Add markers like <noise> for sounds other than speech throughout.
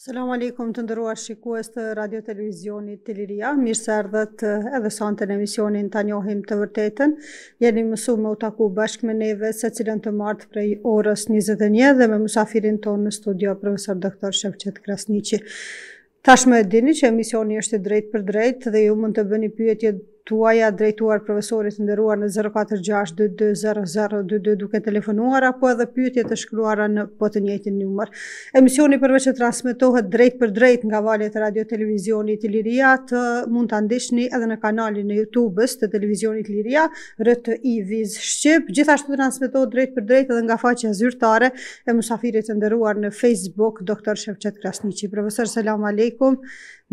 Salam aleikum të ndërua shikues të radio televizionit të Liria, mirë ardhët eh, edhe sa në të në emisionin të njohim të vërtetën, jeni mësu më utaku bashkë me neve se cilën të martë prej orës 21 dhe me musafirin tonë në studio profesor dr. Shefqet Krasnici. Tashme e dini që emisioni është drejt për drejt dhe ju mund të bëni pyetje tuaja drejtuar profesorit të nderuar në 046 duke telefonuar apo edhe pyetje të shkruara në po të njëjtin numër. Emisioni përveç të transmetohet drejt për drejt nga valjet e radio televizionit Liria, të mund ta ndiqni edhe në kanalin e YouTube-s të televizionit Liria, RTI Viz Shqip. Gjithashtu transmetohet drejt për drejt edhe nga faqja zyrtare e mysafirit të nderuar në Facebook Dr. Shevçet Krasniqi. Profesor selam aleikum.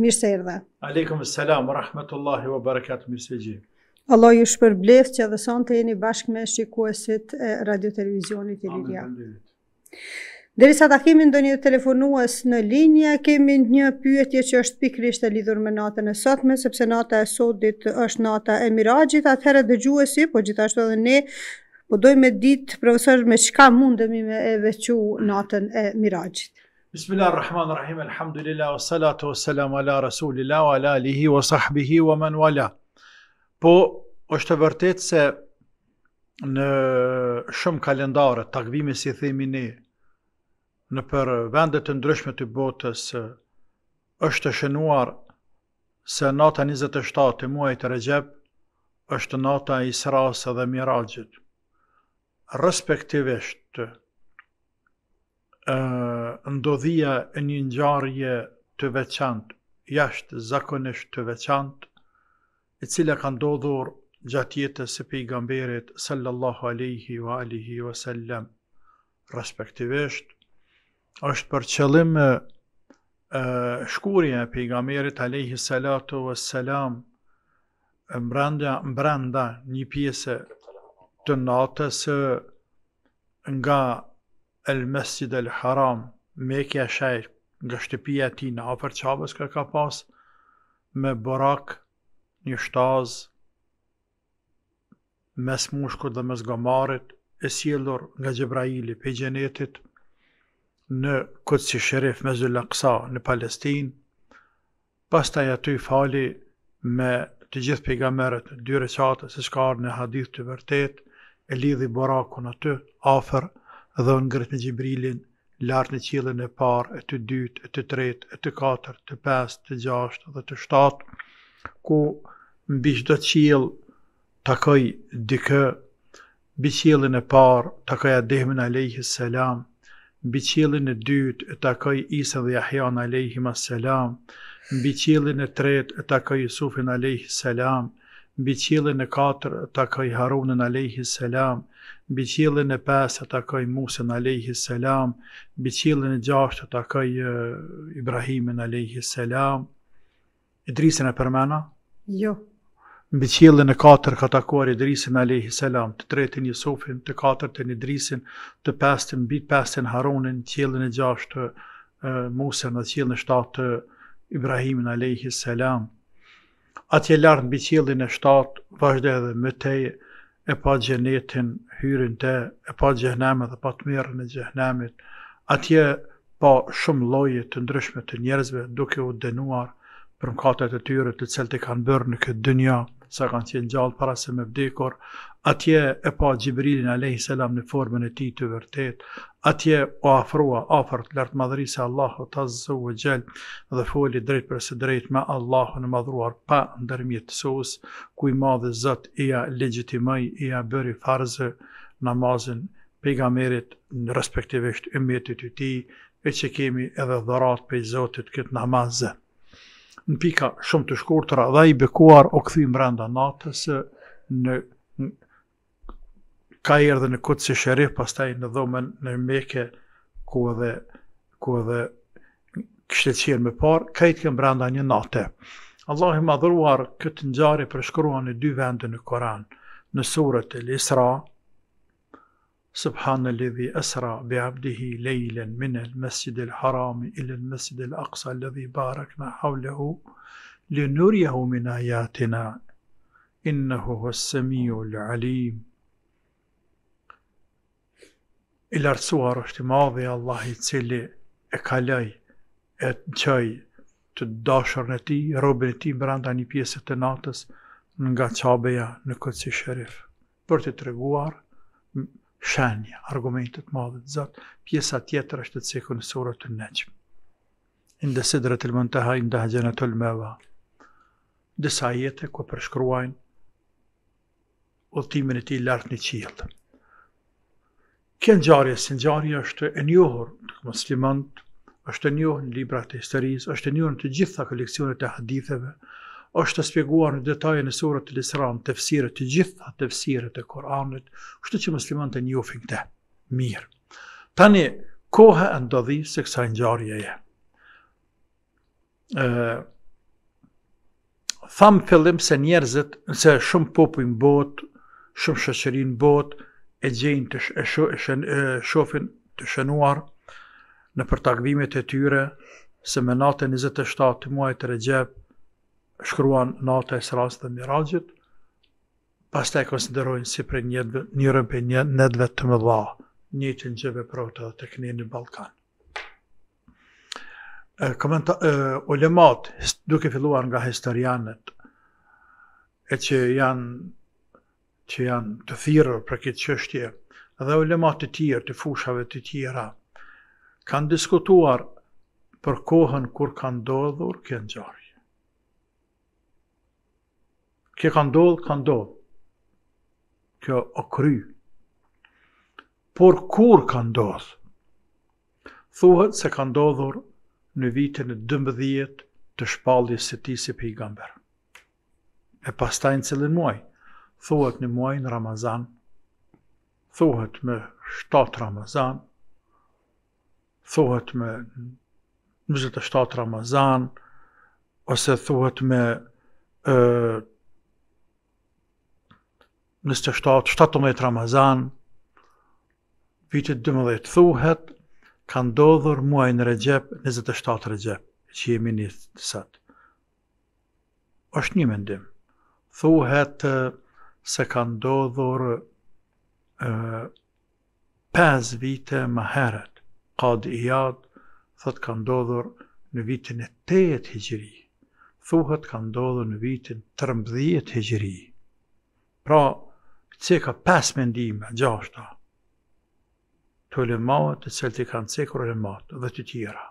Mirë se erdha. Aleikum selam rahmetullahi rahmatullahi wa barakat mirë se gjithë. Allah ju shpërbleft që dhe sonte jeni bashkë me shikuesit e radio televizionit i Liria. Dere sa ta kemi ndonjë të telefonuas në linja, kemi një pyetje që është pikrisht e lidhur me natën e sotme, sepse nata e sotit është nata e miragjit, atëherë dhe gjuesi, po gjithashtu edhe ne, po dojmë e ditë, profesor, me qka mundemi me e vequ natën e miragjit. Bismillah rrahman rrahim, alhamdulillah, wa salatu wa salam ala rasulillah, wa ala alihi wa sahbihi wa man wala. Po, është të vërtet se në shumë kalendare, takvime si themi ne, në për vendet të ndryshme të botës, është të shënuar se nata 27 të muaj të regjep, është nata Israës dhe Mirajit. Respektivisht, ndodhia e një njarje të veçant, jashtë zakonisht të veçant, e cila ka ndodhur gjatë jetës e pejgamberit sallallahu aleyhi wa alihi wa sallam, respektivisht, është për qëllim e, shkurje e pejgamberit aleyhi salatu wa salam mbranda, mbranda një pjesë të natës nga el mesjid el haram, me kja shajr, nga shtëpia ti në afer qabës ka ka pas, me borak, një shtaz, mes mushkur dhe mes gomarit, e sielur nga Gjebraili pe gjenetit, në këtë si shërif me zullë aksa në Palestin, pas taj aty fali me të gjithë pegamerët, dyre qatë, se shkarë në hadith të vërtet, e lidhi borakun aty, afer, dhe në ngërtë në Gjibrilin, lartë në qilën e parë, e të dytë, e të tretë, e të katër, të pesë, të gjashtë, dhe të shtatë, ku mbi qdo qilë të këj dikë, mbi qilën e parë të këj Adihmin a.s., mbi qilën e dytë të këj Isën dhe Jahjan a.s., mbi qilën e tretë të këj Isufin a.s., mbi qilën e katër të këj Harunin a.s., mbi qiellin e pesë takoj Musen alayhi salam, mbi qiellin e gjashtë takoj Ibrahimin alayhi salam. Idrisin e përmena? Jo. Mbi qiellin e katër ka takuar Idrisin alayhi salam, të tretin Jusufin, të katërtin Idrisin, të pestin mbi pestin Harunin, qiellin e gjashtë Musen dhe qiellin e shtatë Ibrahimin alayhi salam. Atje lartë në qiellin e shtatë vazhde edhe me te e pa gjenetin, hyrin te, e pa gjenemë dhe pa të mirë në gjenemit, atje pa shumë lojit të ndryshme të njerëzve duke u denuar për mkatet e tyre të cilë të kanë bërë në këtë dynja, sa kanë qenë gjallë para se me vdekur, atje e pa Gjibrilin a.s. në formën e ti të vërtet, atje o afrua afert lartë madhëri se Allahu të zë u gjellë dhe foli drejt për së drejt me Allahu në madhruar pa ndërmjet të sos, ku i madhë zët e a legjitimaj, e a bëri farzë namazin pejgamerit në respektivisht e mjetit të ti, e që kemi edhe dharat për i zotit këtë namazë në pika shumë të shkurtra dhe i bekuar o këthi mbranda natës në, në ka i erdhe në kutë si shërif pastaj në dhomen në meke ku edhe ku edhe kështë të më me parë ka i të këmë mbranda një natë Allah i madhuruar këtë njari përshkruan në dy vende në Koran në surët e Lisra سبحان الذي اسرى بعبده ليلا من المسجد الحرام الى المسجد الاقصى الذي باركنا حوله لنريه من اياتنا انه هو السميع العليم i lartësuar është i madhe Allah i cili e kalaj, e të qaj të dashër në ti, robën e ti branda një pjesët të natës nga qabeja në këtë si shërif. Për të të reguar, shenja, argumentet madhe të zatë, pjesa tjetër është të cekë surat të neqëm. Inde sidrë të lëmën të hajnë dhe hëgjën të lëmëva. Dësa jetë e ku përshkruajnë ullëtimin e ti lartë një qilë. Kënë gjarëja, së në gjarëja është e njohër të muslimant, është e njohër në libra të historisë, është e njohër në të gjitha koleksionet e haditheve, është të spjeguar në detaj në surat të lisran, të fësire të gjitha të fësire të Koranit, kështë që muslimën e njofin këte, mirë. Tani, kohë e ndodhi se kësa njarje e. Thamë fillim se njerëzit, se shumë popujnë bot, shumë shëqerinë bot, e gjenë të e shofin të shënuar në përtakvimit e tyre, se me natë e 27 muajt të regjepë, shkruan nata e srasë dhe mirajit, pas të e konsiderojnë si për njërën për një nëtëve të më dha, një të njëve për dhe të këni një Balkan. Olemat, duke filluar nga historianet, e që janë që janë të thirër për këtë qështje, dhe olemat të tjerë, të fushave të tjera, kanë diskutuar për kohën kur kanë dodhur kënë gjarë. Kje ka ndodhë, ka ndodhë. Kjo o kry. Por kur ka ndodhë? Thuhet se ka ndodhur në vitin e 12 të shpalljes së ti si pejgamber. E pastaj në cilin muaj? Thuhet në muajin Ramazan. Thuhet me 7 Ramazan. Thuhet me 27 Ramazan ose thuhet me 27-17 Ramazan, vitit 12 thuhet, ka ndodhur muaj në 27 regjep, që jemi një të është një mendim. Thuhet eh, se ka ndodhur 5 eh, vite më heret, kad i jad, thot ka ndodhur në vitin e 8 hijri. Thuhet ka ndodhur në vitin 13 hijri. Pra, cika pes mendime, gjashta, të ulemat të cilë të kanë sekur ulemat dhe të tjera.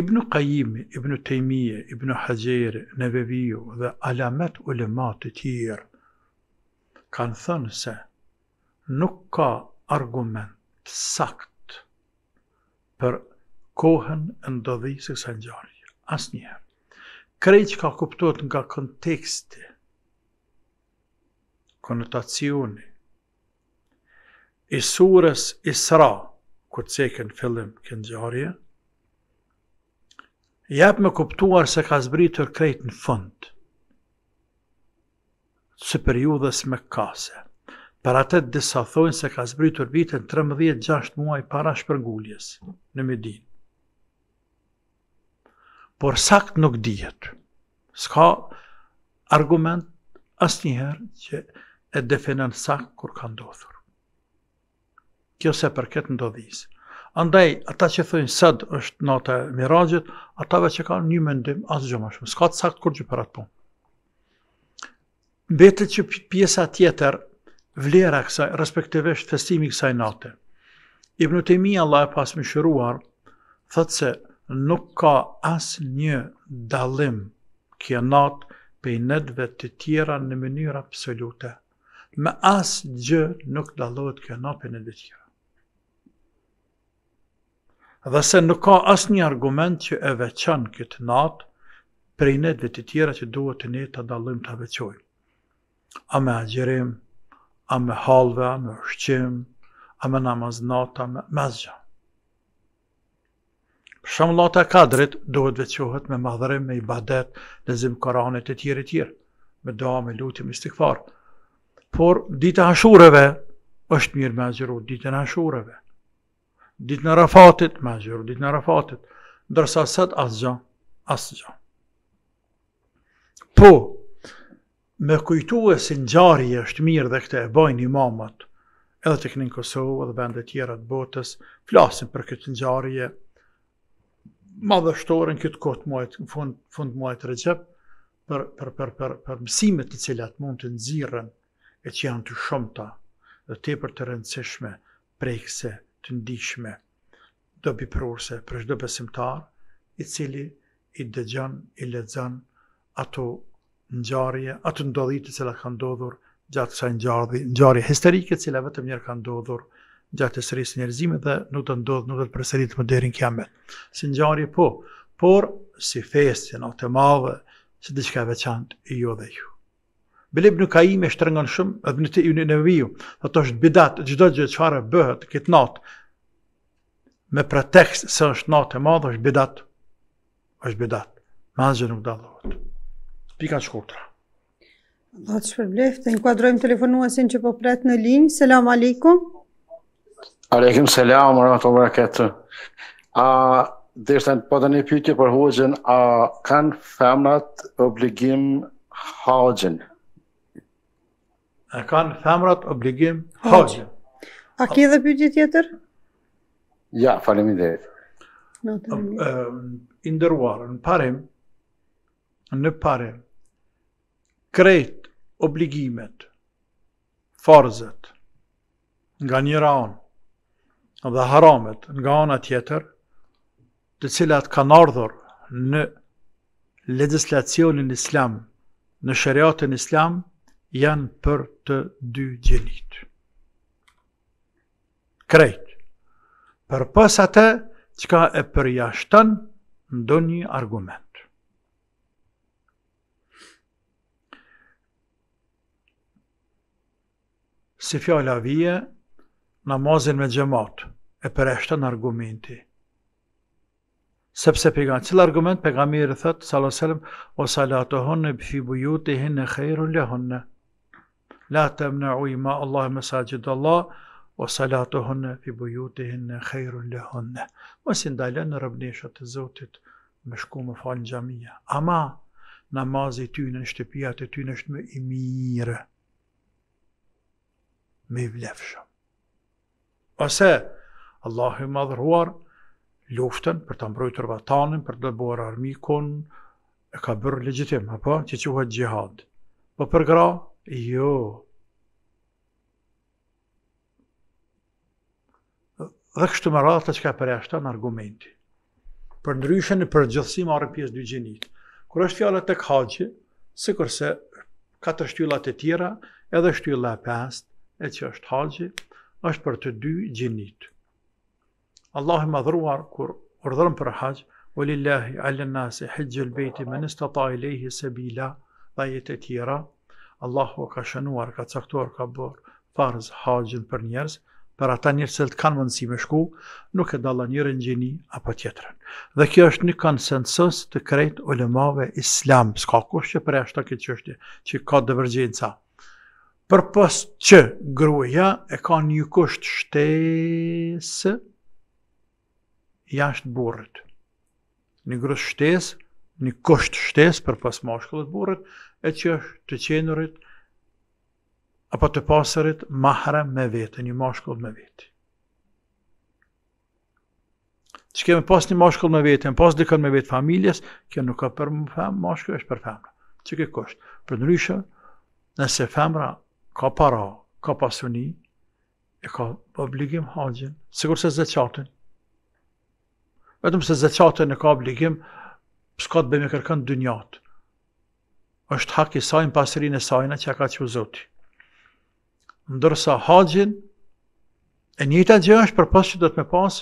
Ibnu Kajimi, Ibnu Tejmije, Ibnu Hajjeri, Neveviju dhe alamet ulemat të tjera, kanë thënë se nuk ka argument sakt për kohën e ndodhi se kësa njërë, asë njëherë. Krejt që ka kuptuat nga konteksti, konotacioni. I surës Isra, kur cekën fillim kënë gjarje, jep me kuptuar se ka zbritur krejt në fund, së periudhës me kase. Për atë të disa thonë se ka zbritur vitën 13-6 muaj para shpërgulljes në Medin. Por sakt nuk dhjetë. Ska argument asë njëherë që e definen sa kur ka ndodhur. Kjo se për këtë ndodhis. Andaj, ata që thujnë, sëd është nata e ata atave që kanë një mendim, asë gjëma shumë, s'ka të sakt kur që për atë punë. Vete që pjesa tjetër, vlera kësaj, respektivisht festimi kësaj nate. Ibn Temi Allah e pas më shëruar, thëtë se nuk ka asë një dalim kje natë pe i nedve të tjera në mënyrë absolute me asë gjë nuk dalot kjo nopin e dhëtjera. Dhe se nuk ka asë një argument që e veçan këtë natë prej në tjera që duhet të ne të dalim të veqojmë. A me agjerim, a me halve, a me ushqim, a me namaznat, a me mazgja. Për shumë lata kadrit, duhet veqohet me madhërim, me ibadet, lezim koranit e tjere tjere, me doa, me lutim, me stikfarë por ditë ashureve është mirë me ditë ditën ashureve. Ditë në rafatit me azhuru, ditë në rafatit. Ndërsa sët asë gjë, asë gjë. Po, me kujtu e si njari është mirë dhe këte e bojnë imamat, edhe të kënin Kosovë dhe bendet tjera të botës, flasin për këtë njarje, madhështore në këtë kotë muajt, në fund, fund muajt rëgjep, për, për, për, për, për mësimet të cilat mund të nëzirën e që janë të shumëta dhe të për të rëndësishme, prejkse, të ndishme, do bi prurse, për është besimtar, i cili i dëgjan, i ledzan, ato nxarje, ato ndodhiti cila ka ndodhur, gjatë sa nxarje histerike cila vetëm njerë ka ndodhur, gjatë të sërisë njerëzime dhe nuk të ndodhë, nuk të përserit më derin kjamet. Si nxarje po, por si festin, o të madhe, si diçka veçant, i jo dhe ju. Bile ibn Kaim e shtërëngën shumë, edhe në të i në nëviju, dhe të është bidat, gjithë gjithë qëfarë bëhet këtë natë, me pretekst se është natë e madhe, është bidat, është bidat, me asgjë nuk dalohet. Pika shkurtra. Dhe të shpërblef, të inkuadrojmë telefonuasin që po pret në linjë, selam aleikum. Aleikum selam, rrëma të vërë A, dhe është të po të një pytje për hoxën, a kanë femnat obligim hoxën? e kanë femrat obligim haqë. A ki dhe pyqit jetër? Ja, falemi dhe. Indërruar, në parim, në parim, krejt obligimet, farzët, nga njëra anë dhe haramet nga ona tjetër, të cilat kanë ardhur në legislacionin islam, në shëriatën islam, janë për të dy gjenit. Krejt, për pas atë, që ka e përjashtan, ndonjë ndo një argument. Si fjala vije, namazin me gjemat, e përjashtan argumenti. Sepse përja, cilë argument, përja mirë thëtë, salatë o salatohon, e bëfibu ju të hinë, e khejru lehonë, la të mnau i Allah me sa gjithë Allah, o salatu hënë, fi bujuti hënë, khejru le hënë. Mësë ndajle në rëbneshët të zotit, me shku më falë në gjamija. Ama, namazi ty në në shtëpia të ty në është me i mire, me i vlefshëm. Ose, Allah i madhruar, luftën për të mbrojtër vatanin, për të bërë armikon, e ka bërë legjitim, apo, që që uhet gjihad. Po për gra, Jo. Dhe kështu më ratë të që ka për e në argumenti. Për ndryshën e për gjithësi marë pjesë dy gjenit. Kër është fjallat të këhaqë, se kërse ka shtyllat e tjera, edhe shtyllat e pëst, e që është haqë, është për të dy gjinit. Allah i madhruar, kër ordhërëm për haqë, o lillahi, allë nasi, hegjëlbejti, menis të ta i lehi, se bila, dhe jetë e tjera, Allahu ka shënuar, ka caktuar, ka bërë farz haqën për njerës, për ata njerës të kanë mundësi me shku, nuk e dalë njërë në gjeni apo tjetërën. Dhe kjo është një konsensus të krejtë ulemave islam, s'ka kush që e ashtë të këtë qështje, që ka dëvërgjenca. Për që gruja e ka një kusht shtesë, jashtë burrit. Një grus shtesë, një kusht shtesë për pas moshkullet burrit, e që është të qenurit, apo të pasërit, mahra me vete, një mashkull me vete. Që kemi pas një mashkull me vete, në pas dhe me vete familjes, kjo nuk ka për femë, mashkull është për femë. Që ke kështë? Për në ryshë, nëse femëra ka para, ka pasuni, e ka obligim haqin, së se zë qatën, vetëm se zë qatën e ka obligim, s'ka të bëjmë e kërkën dënjatë është hak i sajnë pasërin e sajnë që ka që zoti. Ndërsa haqin, e njëta gjë është për pas që do të me pas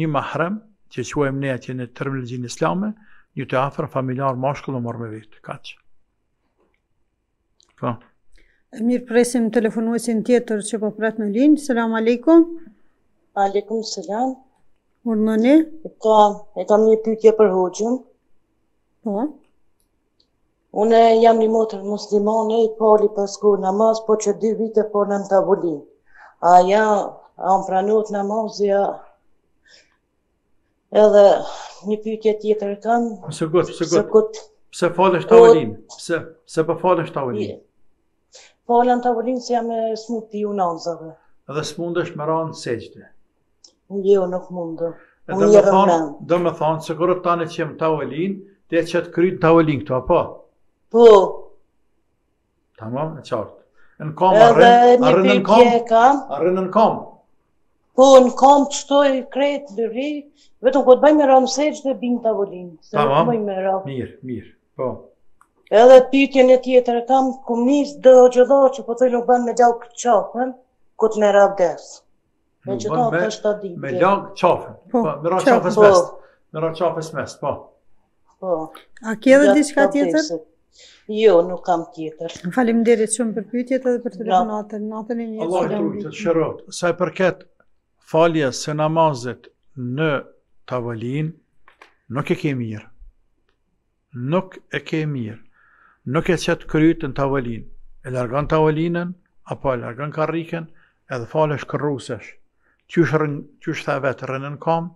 një mahrem, që që e mne atje në terminologjin islame, një të afer familjarë mashkull në mërë me vitë, ka që. Po. Ka. E mirë presim telefonuesin tjetër që po pratë në linjë, selam aleikum. Aleikum, selam. Urnë në E kam, një pykje për hoqën. Po? Unë jam një motër muslimane, i pali për sku namaz, po që dy vite po në më tavullin. A ja, a më pranot Edhe një pykje tjetër kam... Pse gëtë, pse gëtë. Pse falë është tavullin? Pse, pse për po falë është tavullin? Falë në tavullin se jam e smut t'i unë anëzëve. Edhe smutë është më ranë seqte? Jo, nuk mundë. Dhe më thonë, dhe më thonë, se kërë të tani që jem tavullin, dhe që të kryt tavullin këto, apo? Po. Tamam, e qartë. Në kom, arrinë në kom? Arrinë në kom? Po, në kom të kretë dhe ri, vetëm këtë bëjmë e ramë seqë dhe bimë të avullinë. Tamam, mirë, mirë, po. Edhe të pytje në tjetër e kam, ku mirë dhe o gjëdo që po të nuk bëjmë me gjallë këtë qafën, ku të në rabë Me lëngë qafën, po, po, me rëngë qafës mest, me rëngë qafës mes, po. po. A kje dhe diska tjetër? Jo, nuk kam tjetër. Më falim derit shumë për pytjet edhe për telefonatën. Ja. Natën e një Allah të rujtë, të shërot. Sa i përket falje se namazet në tavolin, nuk e ke mirë. Nuk e ke mirë. Nuk e qëtë krytë në tavolin. E largan tavolinën, apo e largan karriken, edhe falesh kërrusesh. Qysh, rën, të tha vetë rënë në kam,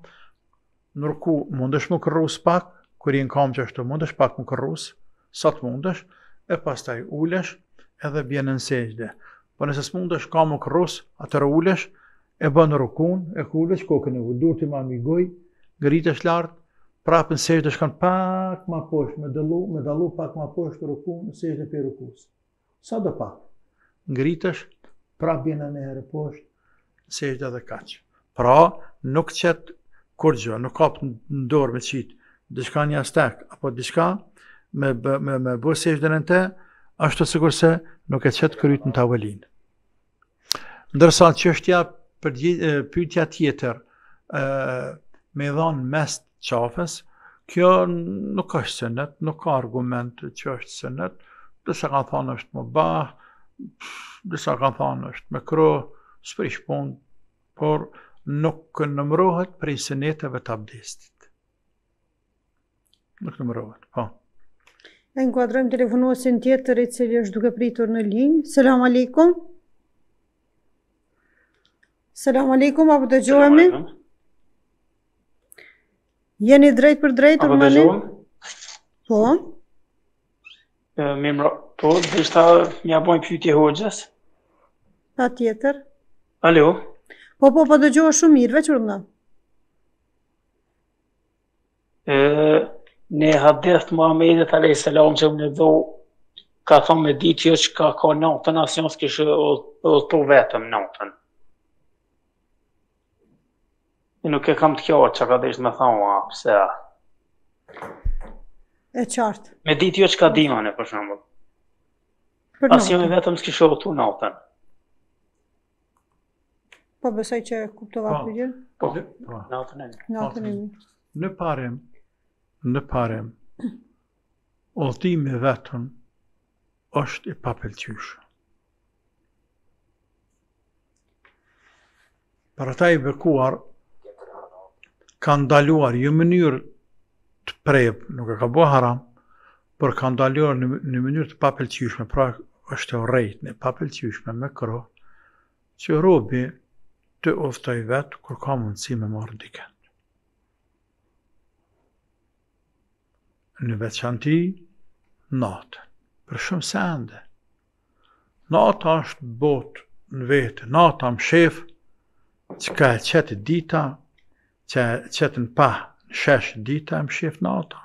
nërku mundesh më kërrus pak, kërri në kam që është të mundesh pak më kërrusë, sa të mundesh, e pas taj ulesh edhe bjen në sejde. Po nëse së mundesh ka më kërros, atër ulesh, e bën rukun, e kulesh, kokën e vëllur të mami goj, ngritesh lartë, prapë në sejde shkan pak ma poshtë, me dalu, me dalu pak ma poshtë rukun, në sejde për rukus. Sa dhe pak? Ngritesh, prapë bjen në herë poshtë, në sejde dhe kaqë. Pra, nuk qëtë kur gjë, nuk kapë në dorë me qitë, dhe shka një astek, apo dhe me bë, me me te, ashtë të ashtu sikurse nuk e çet kryt në tavolinë. Ndërsa çështja për pyetja tjetër ë me dhon mes çafës, kjo nuk është sënat, nuk ka argument që është sënat, do sa kan thonë është më ba, do sa kan thonë është më kro, sprish pun, por nuk numërohet për sënetëve të abdestit. Nuk numërohet, po. E kuadrojmë telefonuosin tjetër e cili është duke pritur në linjë. Selam aleikum. Selam aleikum, apo të gjohemi? Jeni drejt për drejt, urmëni? Apo të gjohemi? Po. Mi po, dhe shta një abojnë pyytje hoqës. Ta tjetër. Alo. Po, po, po të gjohë shumë mirë, veç urmëna. E... Në hadith të Muhamedit alayhis që më dhau ka thonë me ditë që ka ka natën asë jos që është vetëm natën. Unë nuk e kam të qartë çka desh të më thonë apo a. Është qartë. Me ditë jo çka dima ne për shumë. Për as jos vetëm që është ato natën. Po besoj që kuptova po. këtë gjë. Po. po. Natën e. Natën e. Në parë në parem, odhti me vetën është i papelqyshë. Për ata i bekuar, ka ndaluar një mënyrë të prejbë, nuk e ka bo haram, për ka ndaluar një mënyrë të papelqyshme, pra është e rejtë një papelqyshme me kërë, që robi të oftoj vetë kur ka mundësi me mërë diken. në veçanti, natë, për shumë sende. Natë ashtë botë në vetë, natë më shefë, që ka e qëtë dita, që e qëtë në pa, në sheshë dita, më shefë natë.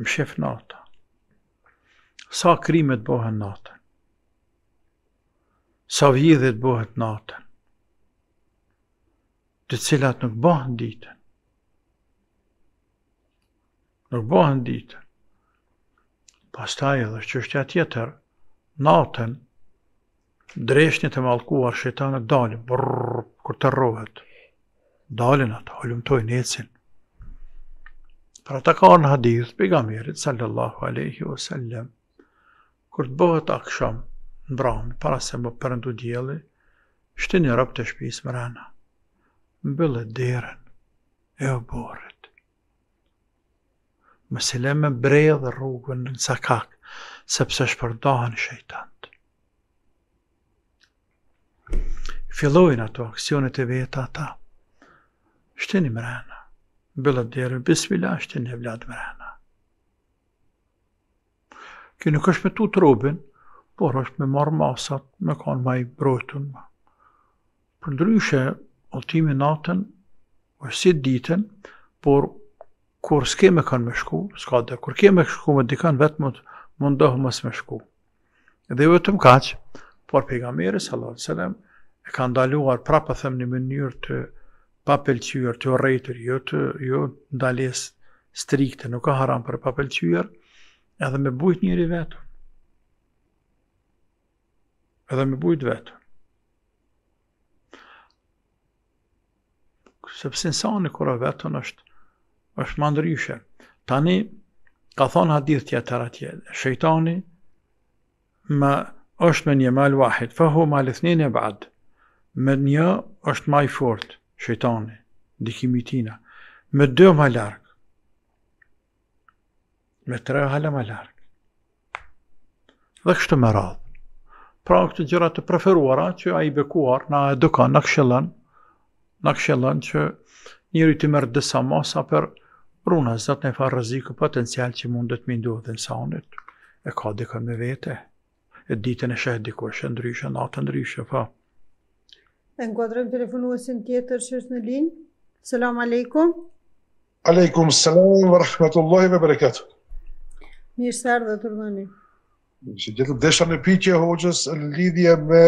Më shefë natë. Sa krimet bohen natë? Sa vjithet bohet natë? Të cilat nuk bohen ditën? nuk bëhen ditë. Pastaj edhe qështja tjetër, natën, dreshnit e malkuar, shetanët dalin, brrrr, kur të rohet, dalin atë, hollumtoj në ecin. Pra ta ka në hadith, pigamirit, sallallahu aleyhi wa kur të bëhet aksham në bramë, para se më përëndu djeli, shtë një rëpë të shpisë më rëna, më bëllë dherën, e o borë me sile me brejë dhe rrugën në cakak, sepse shpërdohen shëjtant. Filojnë ato aksionit e veta ata, shtini mrena, bëllët djerë, bisvila, shtini e vladë mrena. Kjo nuk është me tu të robin, por është me marrë masat, me kanë ma i brojtën Për ndryshe, otimi natën, është si ditën, por kur s'ke me kanë me shku, s'ka dhe, kur ke me shku me dikan, vetë mund, mund dohë mës me shku. Dhe ju e të mkaqë, por pejgamberi, sallat sallam, e ka ndaluar prapë po thëmë një mënyrë të papelqyër, të orrejtër, jo të jo ndales strikte, nuk ka haram për papelqyër, edhe me bujt njëri vetë. Edhe me bujt vetë. Sepse nësani kura vetën është është më ndryshe. Tani, ka thonë hadith tjetër atje, shëjtani më është me një mal wahit, fëhu ma lëthnin e bad, me një është ma i fort, shëjtani, dikimi tina, me dë ma lark, me tre hale ma lark, dhe kështë më radhë. Pra këtë gjëra të preferuara që a i bekuar na edukan, në këshëllën, në këshëllën që njëri të mërë dësa masa për pruna, zëtë në farë rëziku potencial që mund me ndodhe në saunit, e ka dhe me vete, e ditën e shetë diko, shë ndryshë, natë ndryshë, fa. E në kodrëm telefonuasin tjetër që është në linë, Salam aleikum. Aleikum, salam, wa rahmatullahi wa barakatuh. Mirë sërë dhe të rëdhëni. Që gjithë desha në pitje hoqës lidhje me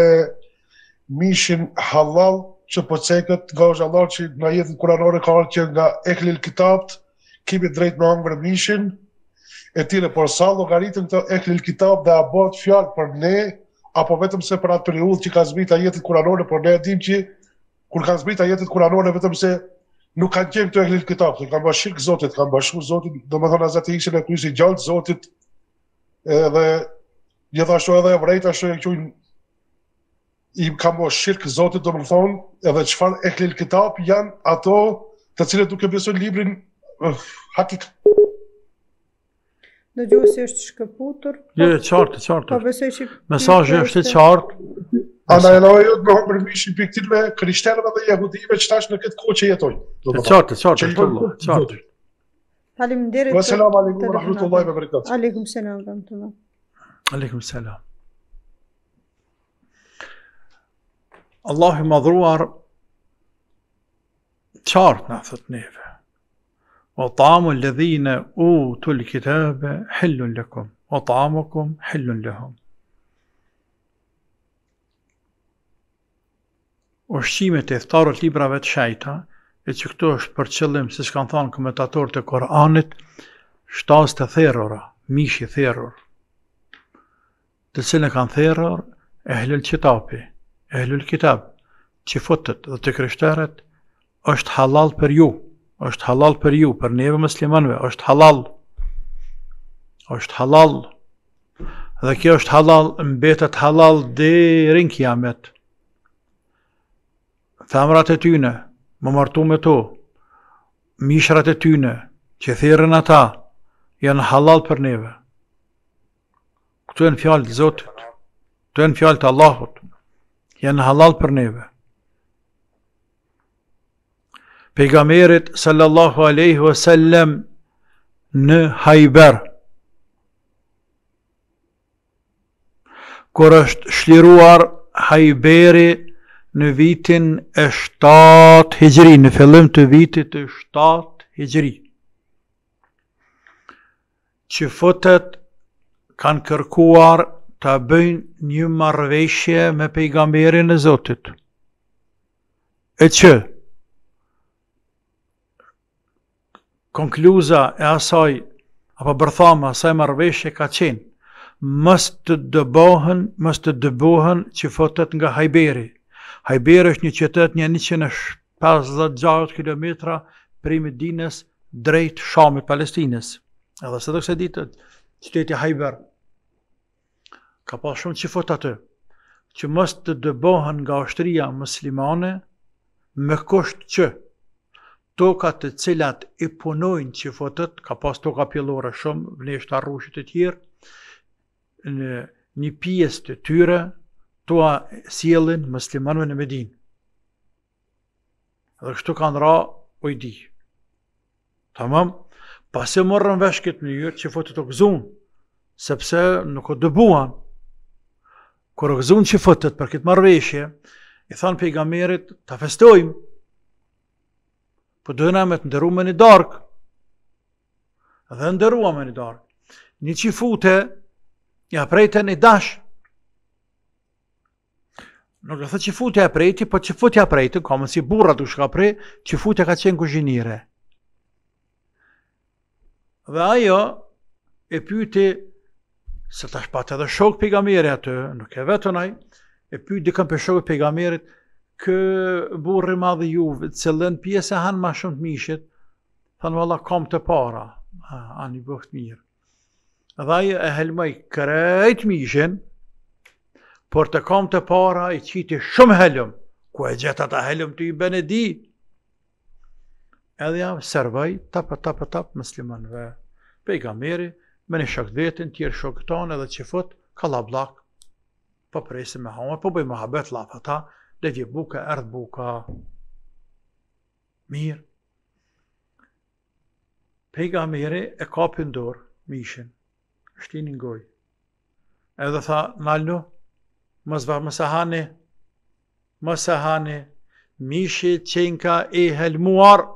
mishin halal që po cekët nga është Allah që në jetën kuranore ka arë që nga eklil kitapt, kemi drejt në angërë mishin, e tire por sa logaritën të eklil kitab dhe a abot fjallë për ne, apo vetëm se për atë periud që ka zbita jetit kuranore, por ne e dim që kur ka zbita jetit kuranore, vetëm se nuk kanë qenë të eklil kitab, të kanë bashkë zotit, kanë bashku zotit, do më thonë azati ishin e kujësi gjallë zotit, edhe një thashtu edhe e vrejt, ashtu e kjojnë, i ka mbo shirkë zotit do më thonë edhe qëfar e klil kitab janë ato të cilët duke besojnë librin Hakik. Në gjohë se është shkëputur. Jo, e qartë, e qartë. Po, Mesajë është e qartë. A në e në e në hëmë i piktin me kërishtenëve dhe jahudive që tash në këtë kohë që jetoj. E qartë, e qartë, e qartë. Talim në dirët. Salam, alikum, rahmetullahi, me vërkët. Alikum, salam, dhe më Alikum, salam. Allahu madhruar qartë në thëtë neve. O tamu lëdhine u të lë kitabe, hillun lëkum. O tamu kum, hillun lëhum. O shqime të iftarët librave të shajta, e që këtu është për qëllim, si shkanë thonë komentator të Koranit, shtas të therora, mishi theror. Të cilën e kanë theror, e hillun qitapi, e hillun kitab, që futët dhe të kryshtarët, është halal për ju, është halal për ju, për neve muslimanve, është halal, është halal, dhe kjo është halal, mbetet halal dhe rinë kiamet, thamrat e tyne, më martu me to, mishrat e tyne, që thirën ata, janë halal për neve, këtu e në fjallë të zotit, këtu e në fjallë të Allahot, janë halal për neve, pejgamerit sallallahu aleyhi ve sellem në hajber kër është shliruar hajberi në vitin e 7 hijri në fillim të vitit e 7 hijri që fëtët kanë kërkuar të bëjnë një marveshje me pejgamberin e Zotit. E që, konkluza e asaj, apo bërthama, asaj marveshje ka qenë, mës të dëbohen, mës të dëbohen që fotët nga Hajberi. Hajberi është një qëtët një 156 km primi dinës drejt shamit Palestines. Edhe së të kse ditët, qëtëti Hajber ka pa shumë që fotë të, që mës të dëbohen nga ështëria muslimane me kështë që tokat të cilat i punojnë që fotët, ka pas toka pjellore shumë, vlesht arrushit të tjirë, në një pjesë të tyre, toa sielin mëslimanve në Medin. Dhe kështu kanë ra, ojdi. Tamam, pas e morën vesh këtë një jërë që fotët o gëzun, sepse nuk o dëbuan, kërë gëzun që fotët për këtë marveshje, i thanë pejgamerit, ta festojmë, Po dëna me të ndërru me një dark. Dhe ndërrua me një dark. Një që fute, një aprejte një dash. Nuk dhe që fute e aprejti, po që fute e aprejti, ka mësi burra të shka prej, që fute ka qenë kushinire. Dhe ajo, e pyti, se tash shpate edhe shok për i atë, nuk e vetën e pyti dikën për shok për i kë burri madhë juve, që lënë pjesë e hanë ma shumë të mishit, thënë valla kom të para, a një bëhët mirë. Dhe aje e helmoj krejt mishin, por të kom të para i qiti shumë helëm, ku e gjeta të helëm të i benedi. Edhe jam servaj, tapë, tapë, tapë, mëslimanve, pejgameri, me në shokët vetën, tjerë shokët tonë edhe që fëtë, ka la blakë, po presim me hama, po bëjmë habet lafa ta, dhe vje buka, erdh buka, mirë. Pejga mire e ka pëndor mishin, është gojë, një ngoj. Edhe tha, nalënu, më zva, më se hani, mishi qenka e helmuar,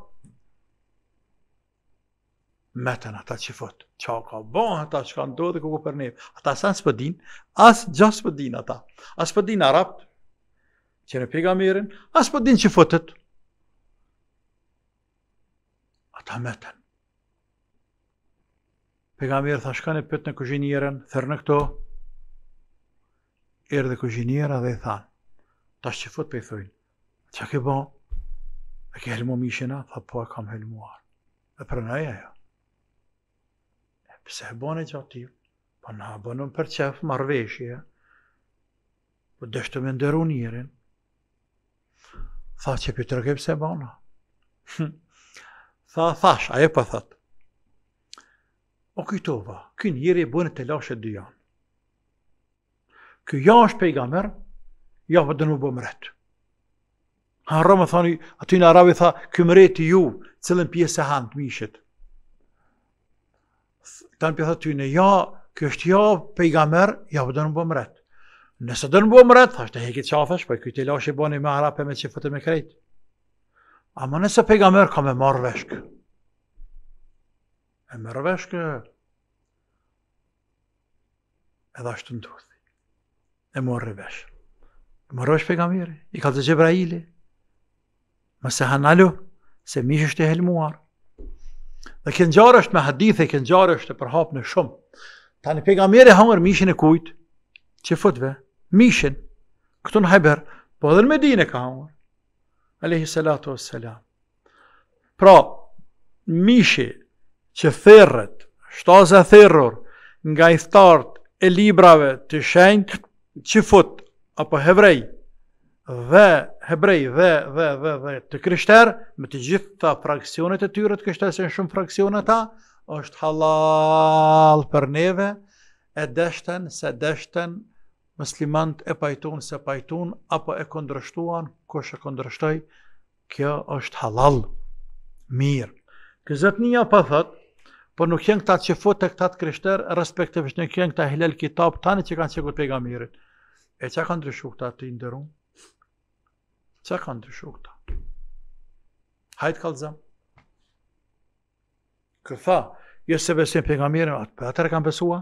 metën ata që fëtë, qa ka bon, ata që ka dhe këku për ata sa në spëdin, asë gjë spëdin ata, asë spëdin arabë, që në pegamirin, asë po din që fëtët. Ata meten. Pegamirë tha shkane pët në kuzhinjeren, thërë në këto, erë dhe kuzhinjera dhe i tha, ta që fëtë pe i thujnë, që ke bo, e ke helmo mishina, tha po e kam helmuar, e për në eja jo. E pëse e bo në gjatë po na bo në për qefë marveshje, po dështë të me ndëru njërin, Tha që për të se bëna. Hm. Tha, thash, aje për po thëtë. O këto va, këj njëri e bënë të lashe dë janë. Këj janë është pejgamer, ja për po dënë më bëmë rëtë. Hanë rëmë e aty në arabi tha, këj më ju, cilën pjesë e hanë të mishët. Tanë për po thëtë ty në ja, kështë ja, pejgamer, ja për dënë më bëmë rëtë. Nëse do në më mërët, thash të heki qafesh, për po kujtë i lashe i boni me harape me që fëtë me krejtë. Ama nëse pega mërë, ka me marrë veshkë. E mërë veshkë, edhe ashtë të ndurë. E mërë veshkë. E mërë veshkë pega mërë, i ka të Gjebraili. Më se hanalu, se mishë është e helmuar. Dhe kënë gjarë është me hadithë, kënë gjarë është e përhapë në shumë. Tani pega mërë e hangër e kujtë, që fëtëve, mishin, këtu në heber, po edhe në medine e ka hangur, alehi salatu o selam. Pra, mishi që therët, shtazë e therër, nga i thtart e librave të shenjt, që fut, apo hebrej, dhe hebrej, dhe, dhe, dhe, dhe, të kryshter, me të gjithë fraksionet e tyre, të kryshter, se në shumë fraksionet ta, është halal për neve, e deshten, se deshten, muslimant e pajtun se pajtun, apo e këndrështuan, kush e këndrështoj, kjo është halal, mirë. Këzët një apë thëtë, po nuk jenë këta që fotë të këta të krishterë, respektivisht nuk jenë këta hilal kitab tani që kanë qekur pejgamberin E që kanë ndryshu këta të indërum? Që kanë ndryshu këta? Hajtë kalëzëm. Këtë tha, jo se besim pejgamberin mirit, atë për atër kanë besua?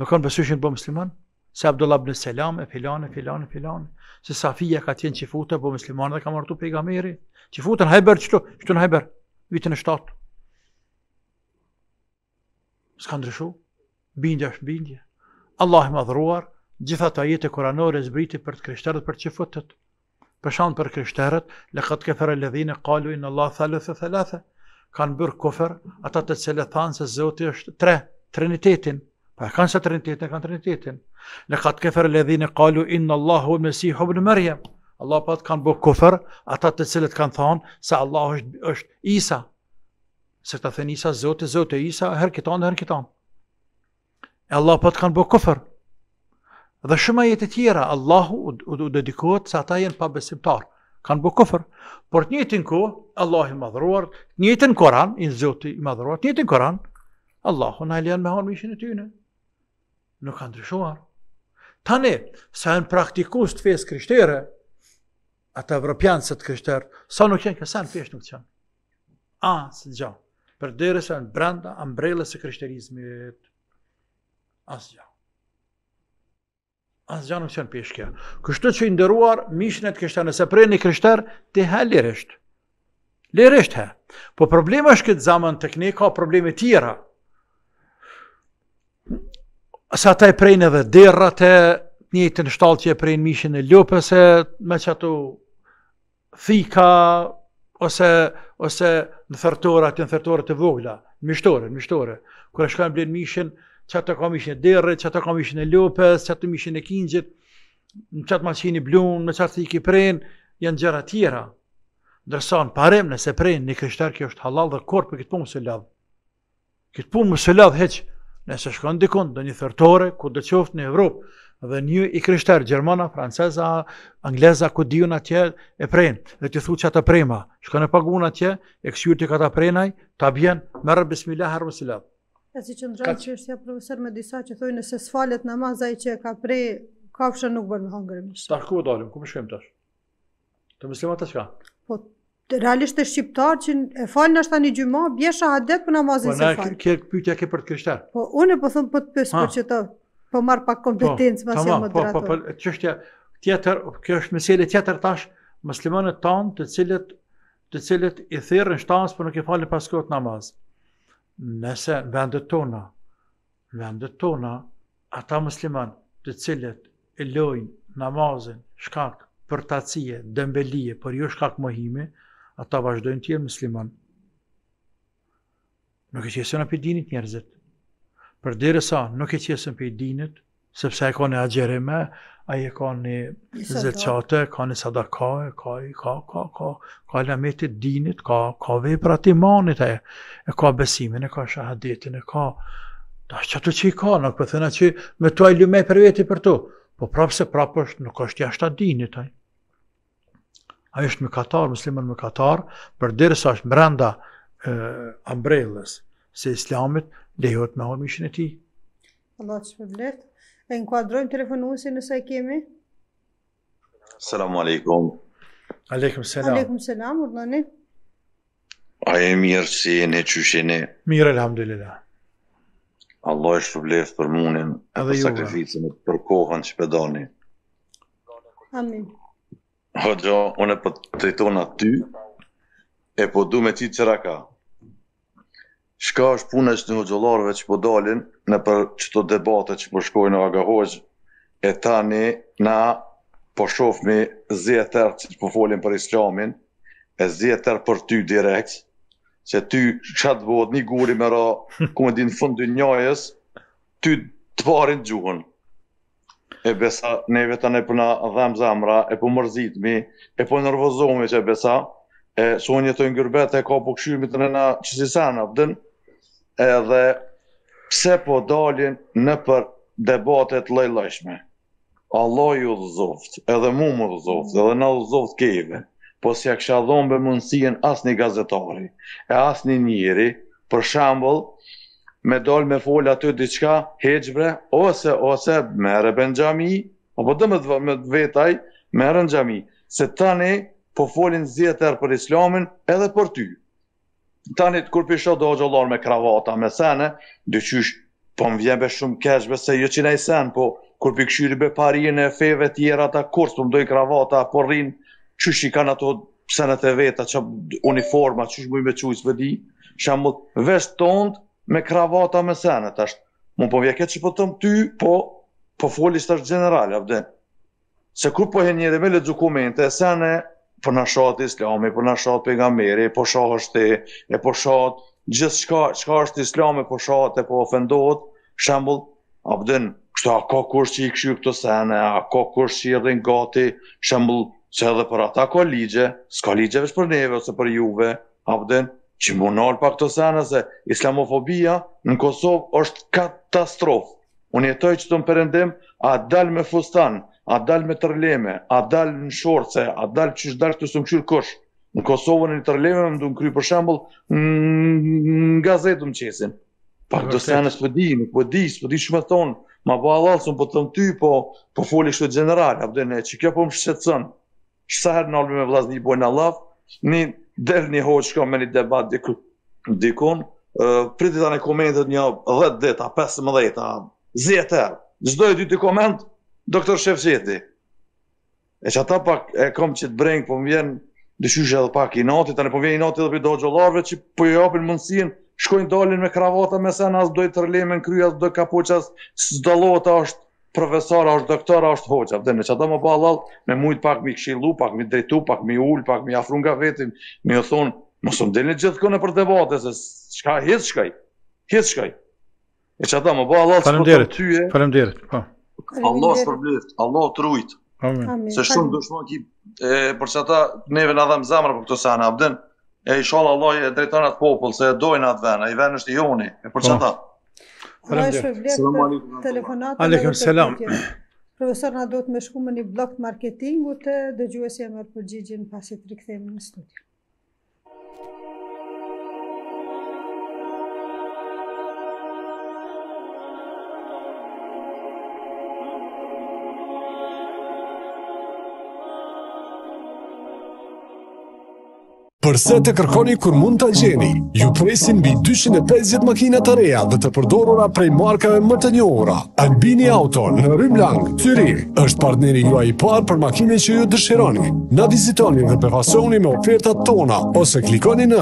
Në kanë besuar se musliman, se Abdullah ibn Selam e filan e filan e filan, se Safia ka qenë çifutë po musliman dhe ka marrë tu pejgamberi, çifutën Hayber çto, çto në Hayber, vitin e 7. Skandrishu, bindja është bindja. Allah i madhruar, gjitha ta jetë e e zbriti për të krishterët për që Për shanë për krishterët, le këtë këfër e ledhine, kalu i në Allah Kanë bërë kofër, ata të cilë thanë se zëti është tre, trinitetin, Pa e kanë se trinitetin, e kanë trinitetin. Në katë kefer le dhine kalu inë Allahu e Mesihu bënë mërje. Allah pa të kanë bëhë kufër, ata të cilët kanë thonë se Allah është, Isa. Se të thënë Isa, Zotë, Zotë, Isa, herë kitanë, herë kitanë. E Allah pa të kanë bëhë kufër. Dhe shumë jetë të tjera, Allahu u, dedikohet se ata jenë pa besimtarë kanë bu kufër. Por të njëjtin ku, Allah i madhruar, të njëjtin Kur'an, i Zoti i madhruar, të njëjtin Kur'an, Allahu na lejon me hanë mishin e nuk kanë ndryshuar. Tani, sa janë praktikues të fesë krishtere, ata evropianë se të sa nuk janë kësaj në fesë nuk janë. A, si dëgjoj. Për dyrë se janë brenda ambrellës e krishterizmit. Asgjë. Asë gjanë nuk janë pishkja. Kështë të që i ndëruar, mishën e të kështë janë, nëse prej një kështër, të he lirisht. Lirisht he. Po problemë është këtë zamën të këne, ka probleme tjera. Asa ta e prejnë edhe derrat e njëtë në shtalë që e prejnë mishin e ljopëse, me që ato thika, ose, ose në thërtorat, në thërtorat e vogla, në mishtore, në mishtore. Kërë shkojnë blenë mishin, që ato ka mishin e derre, që ato ka mishin e ljopës, që ato mishin e kingjit, në qatë maqini blunë, në qatë thiki prejnë, janë gjera tjera. Ndërsa në parem nëse prejnë, një kështar kjo është halal dhe korpë, këtë punë së Këtë punë më së lavë heqë, nëse shkon dikon do një thërtore, ku dhe qoftë në Evropë, dhe një i krishterë, Gjermana, Franceza, Angleza, ku dihun atje e prejnë, dhe ti thu që ata prejma, shkon e pagun atje, e këshyur ka kata prejnaj, ta bjen, merë bismillah, herë mësillat. E si që ndrajnë që është ja profesor me disa që thujë nëse sfalet në mazaj që ka prej, kafshën nuk bërë me hangërë mishë. Ta ku dalim, ku më shkëm tash? Të muslimat të shka? Po, realisht e shqiptar që e falë në ashtë një gjyma, bjesha shahadet për namazin po se falë. Po, në kërë pyqja ke për të kryshtar? Po, unë e po thëmë për po të pësë për që të po marë pak po, kompetencë, po, mas moderator. Po, po, po, qështja, tjetër, kjo është mesele tjetër tash, muslimonet tonë të cilët, të cilët i thirë në shtansë për nuk i falë pas kohët namaz. Nëse vendet tona, vendet tona, ata mëslimon të cilët e lojnë namazin, shkak për tacije, dëmbelije, për ju jo shkak mohime, ata vazhdojnë të jenë Nuk e qesën për dinit njerëzit. Për dire sa, nuk e qesën për dinit, sepse e ka në agjereme, a e ka në zëllqate, ka në sadaka, ka, ka, ka, ka, ka, ka lametit dinit, ka, ka vej për imanit, e, e ka besimin, e ka shahadetin, e ka, da që të që i ka, nuk përthëna po që me të ajlume e për veti për tu, po prapë se prapë është nuk është jashtë a dinit, e, a është më katar, muslimën më katar, për dirës ashtë mërënda ambrellës se islamit, dhe me orë mishën e ti. Allah të shpërblet. E në kuadrojmë telefonu nësa e kemi? Salamu alaikum. Aleikum salam. Aleikum salam, urlani. A e mirë si e në qëshene? Mirë, alhamdulillah. Allah e shpërblet për munën, për sakrificën, për kohën që pëdani. Amin. Ho po, gjo, unë e po të tëjtona ty, e po du me ti qëra ka. Shka është punës në hëgjolarëve që po dalin në për qëto debate që po shkojnë në aga hoqë, e tani na po shofëmi zi e tërë që po folin për islamin, e zi e tërë për ty direkt, që ty qatë bëhet një guri me ra, ku me dinë në fund të njajës, ty të parin gjuhën e besa neve vetën e përna po dham zemra e po mërzitmi e po nervozohemi që besa e sonje të ngjyrbet e ka po kshymit në na çisana vdin po edhe pse po dalin në për debatet të lloj-llojshme Allah ju dhëzoft, edhe mu më dhëzoft, edhe në dhëzoft keve, po si e kësha dhombe mundësien asë një gazetari, e asë një njëri, për shambull, me dal me fol aty diçka hexbre ose ose me ben xhami apo do me me vetaj me në xhami se tani po folin zjetër për islamin edhe për ty tani kur pi do xhollar me kravata me sene dyqysh po më vjen be shumë keçbe se jo çinaj sen po kur pi be parin e feve të tjera ta kurs po mdoj kravata po rrin çysh i kanë ato senet e veta që uniforma çysh më me çujs vëdi shamë vesh tonë me kravata me sene, të ashtë, më po vjeke që po tëmë ty, po po folis tash të general, abde. Se kur po he njëri me le dzukumente, sene, për po në shatë islami, për në shatë pegamberi, po shatë po e po shatë, gjithë shka është islami, po shatë, e po ofendot, shambull, abde, kështë a ka kërsh që i këshu këto sene, a ka kërsh që i rrinë gati, shambull, që edhe për ata ka ligje, s'ka neve, ose për juve, abden, që më nalë pak të se islamofobia në Kosovë është katastrofë. Unë jetoj që të më përëndim, a dalë me fustan, a dalë me tërleme, a dalë në shorëse, a dalë që është dalë të së më qyrë kosh. Në Kosovën e në tërleme, më du në kry për shambull, në gazetë më qesin. Pak të sene së pëdi, nuk pëdi, po së pëdi që me tonë, ma po allalë, së më pëtë po ty, po, po foli shtë general, abdene, që kjo po më shqetësën, që sa herë në me vlasë i bojnë allafë, Dhe një hoqë ka me një debat dikun, uh, priti ta një komendit një 10 dita, 15 dita, 10 erë, zdoj dy të komend, doktor Shefqeti. E që ata pak e kom që të brengë, po më vjenë në shushë edhe pak i nati, tani po vjen i nati edhe për gjolarve që po i apin mundësin, shkojnë dalin me kravata me sen, as dojtë të rëlemen kry, as dojtë kapoqas, së dalota është profesora, është doktora, është hoqa. Dhe në që ata më pa allal, me mujtë pak mi këshilu, pak mi drejtu, pak mi ullë, pak mi afrun nga vetin, mi o thonë, më së më dhe në gjithë këne për debate, se shka hitë shkaj, hitë shkaj. E që ata më pa allal, së për të tyje... Falem pa. Allah së përblift, Allah të rujtë. Amin. Se shumë dushman ki, e, për që ata neve në dhamë zamra për këto sana, abden, e i shalë Allah e drejtonat popull, se dojnë atë venë, a i venë është i joni, e për që ata telefonatë. Aleikum selam. Profesor, na do të me shku me një blok marketingu të dëgjuesi e mërë përgjigjin pasit rikëthemi në studio. Përse të kërkoni kur mund të gjeni? Ju presin bi 250 makina të reja dhe të përdorura prej markave më të njohura. Albini Auto në Rymlang, Tyri, është partneri juaj i parë për makine që ju dëshironi. Na vizitoni dhe befasoni me ofertat tona ose klikoni në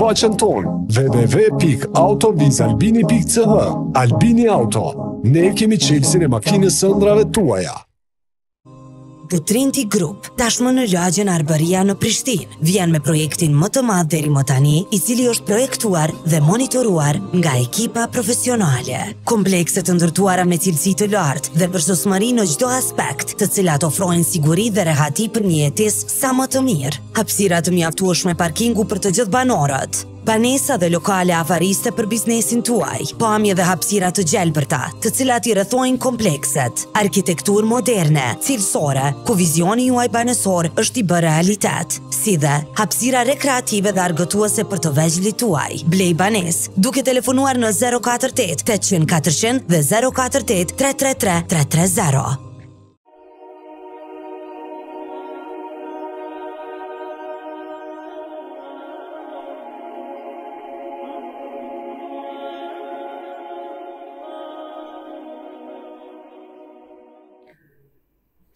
faqen ton www.autovizalbini.ch Albini Auto, ne kemi qelsin e makinës së tuaja. Butrinti Group, tashmë në lagjen Arbëria në Prishtin, vjen me projektin më të madhë dheri më tani, i cili është projektuar dhe monitoruar nga ekipa profesionale. Komplekset të ndërtuara me cilësi të lartë dhe për në gjdo aspekt të cilat ofrojnë siguri dhe rehati për një jetis sa më të mirë. Hapsirat të mjaftuash me parkingu për të gjithë banorët, banesa dhe lokale avariste për biznesin tuaj, pamje dhe hapsira të gjelbërta, të cilat i rëthojnë komplekset, arkitektur moderne, cilësore, ku vizioni juaj banesor është i bërë realitet, si dhe hapsira rekreative dhe argëtuase për të veçli tuaj. Blej banes, duke telefonuar në 048 800 400 dhe 048 333 330.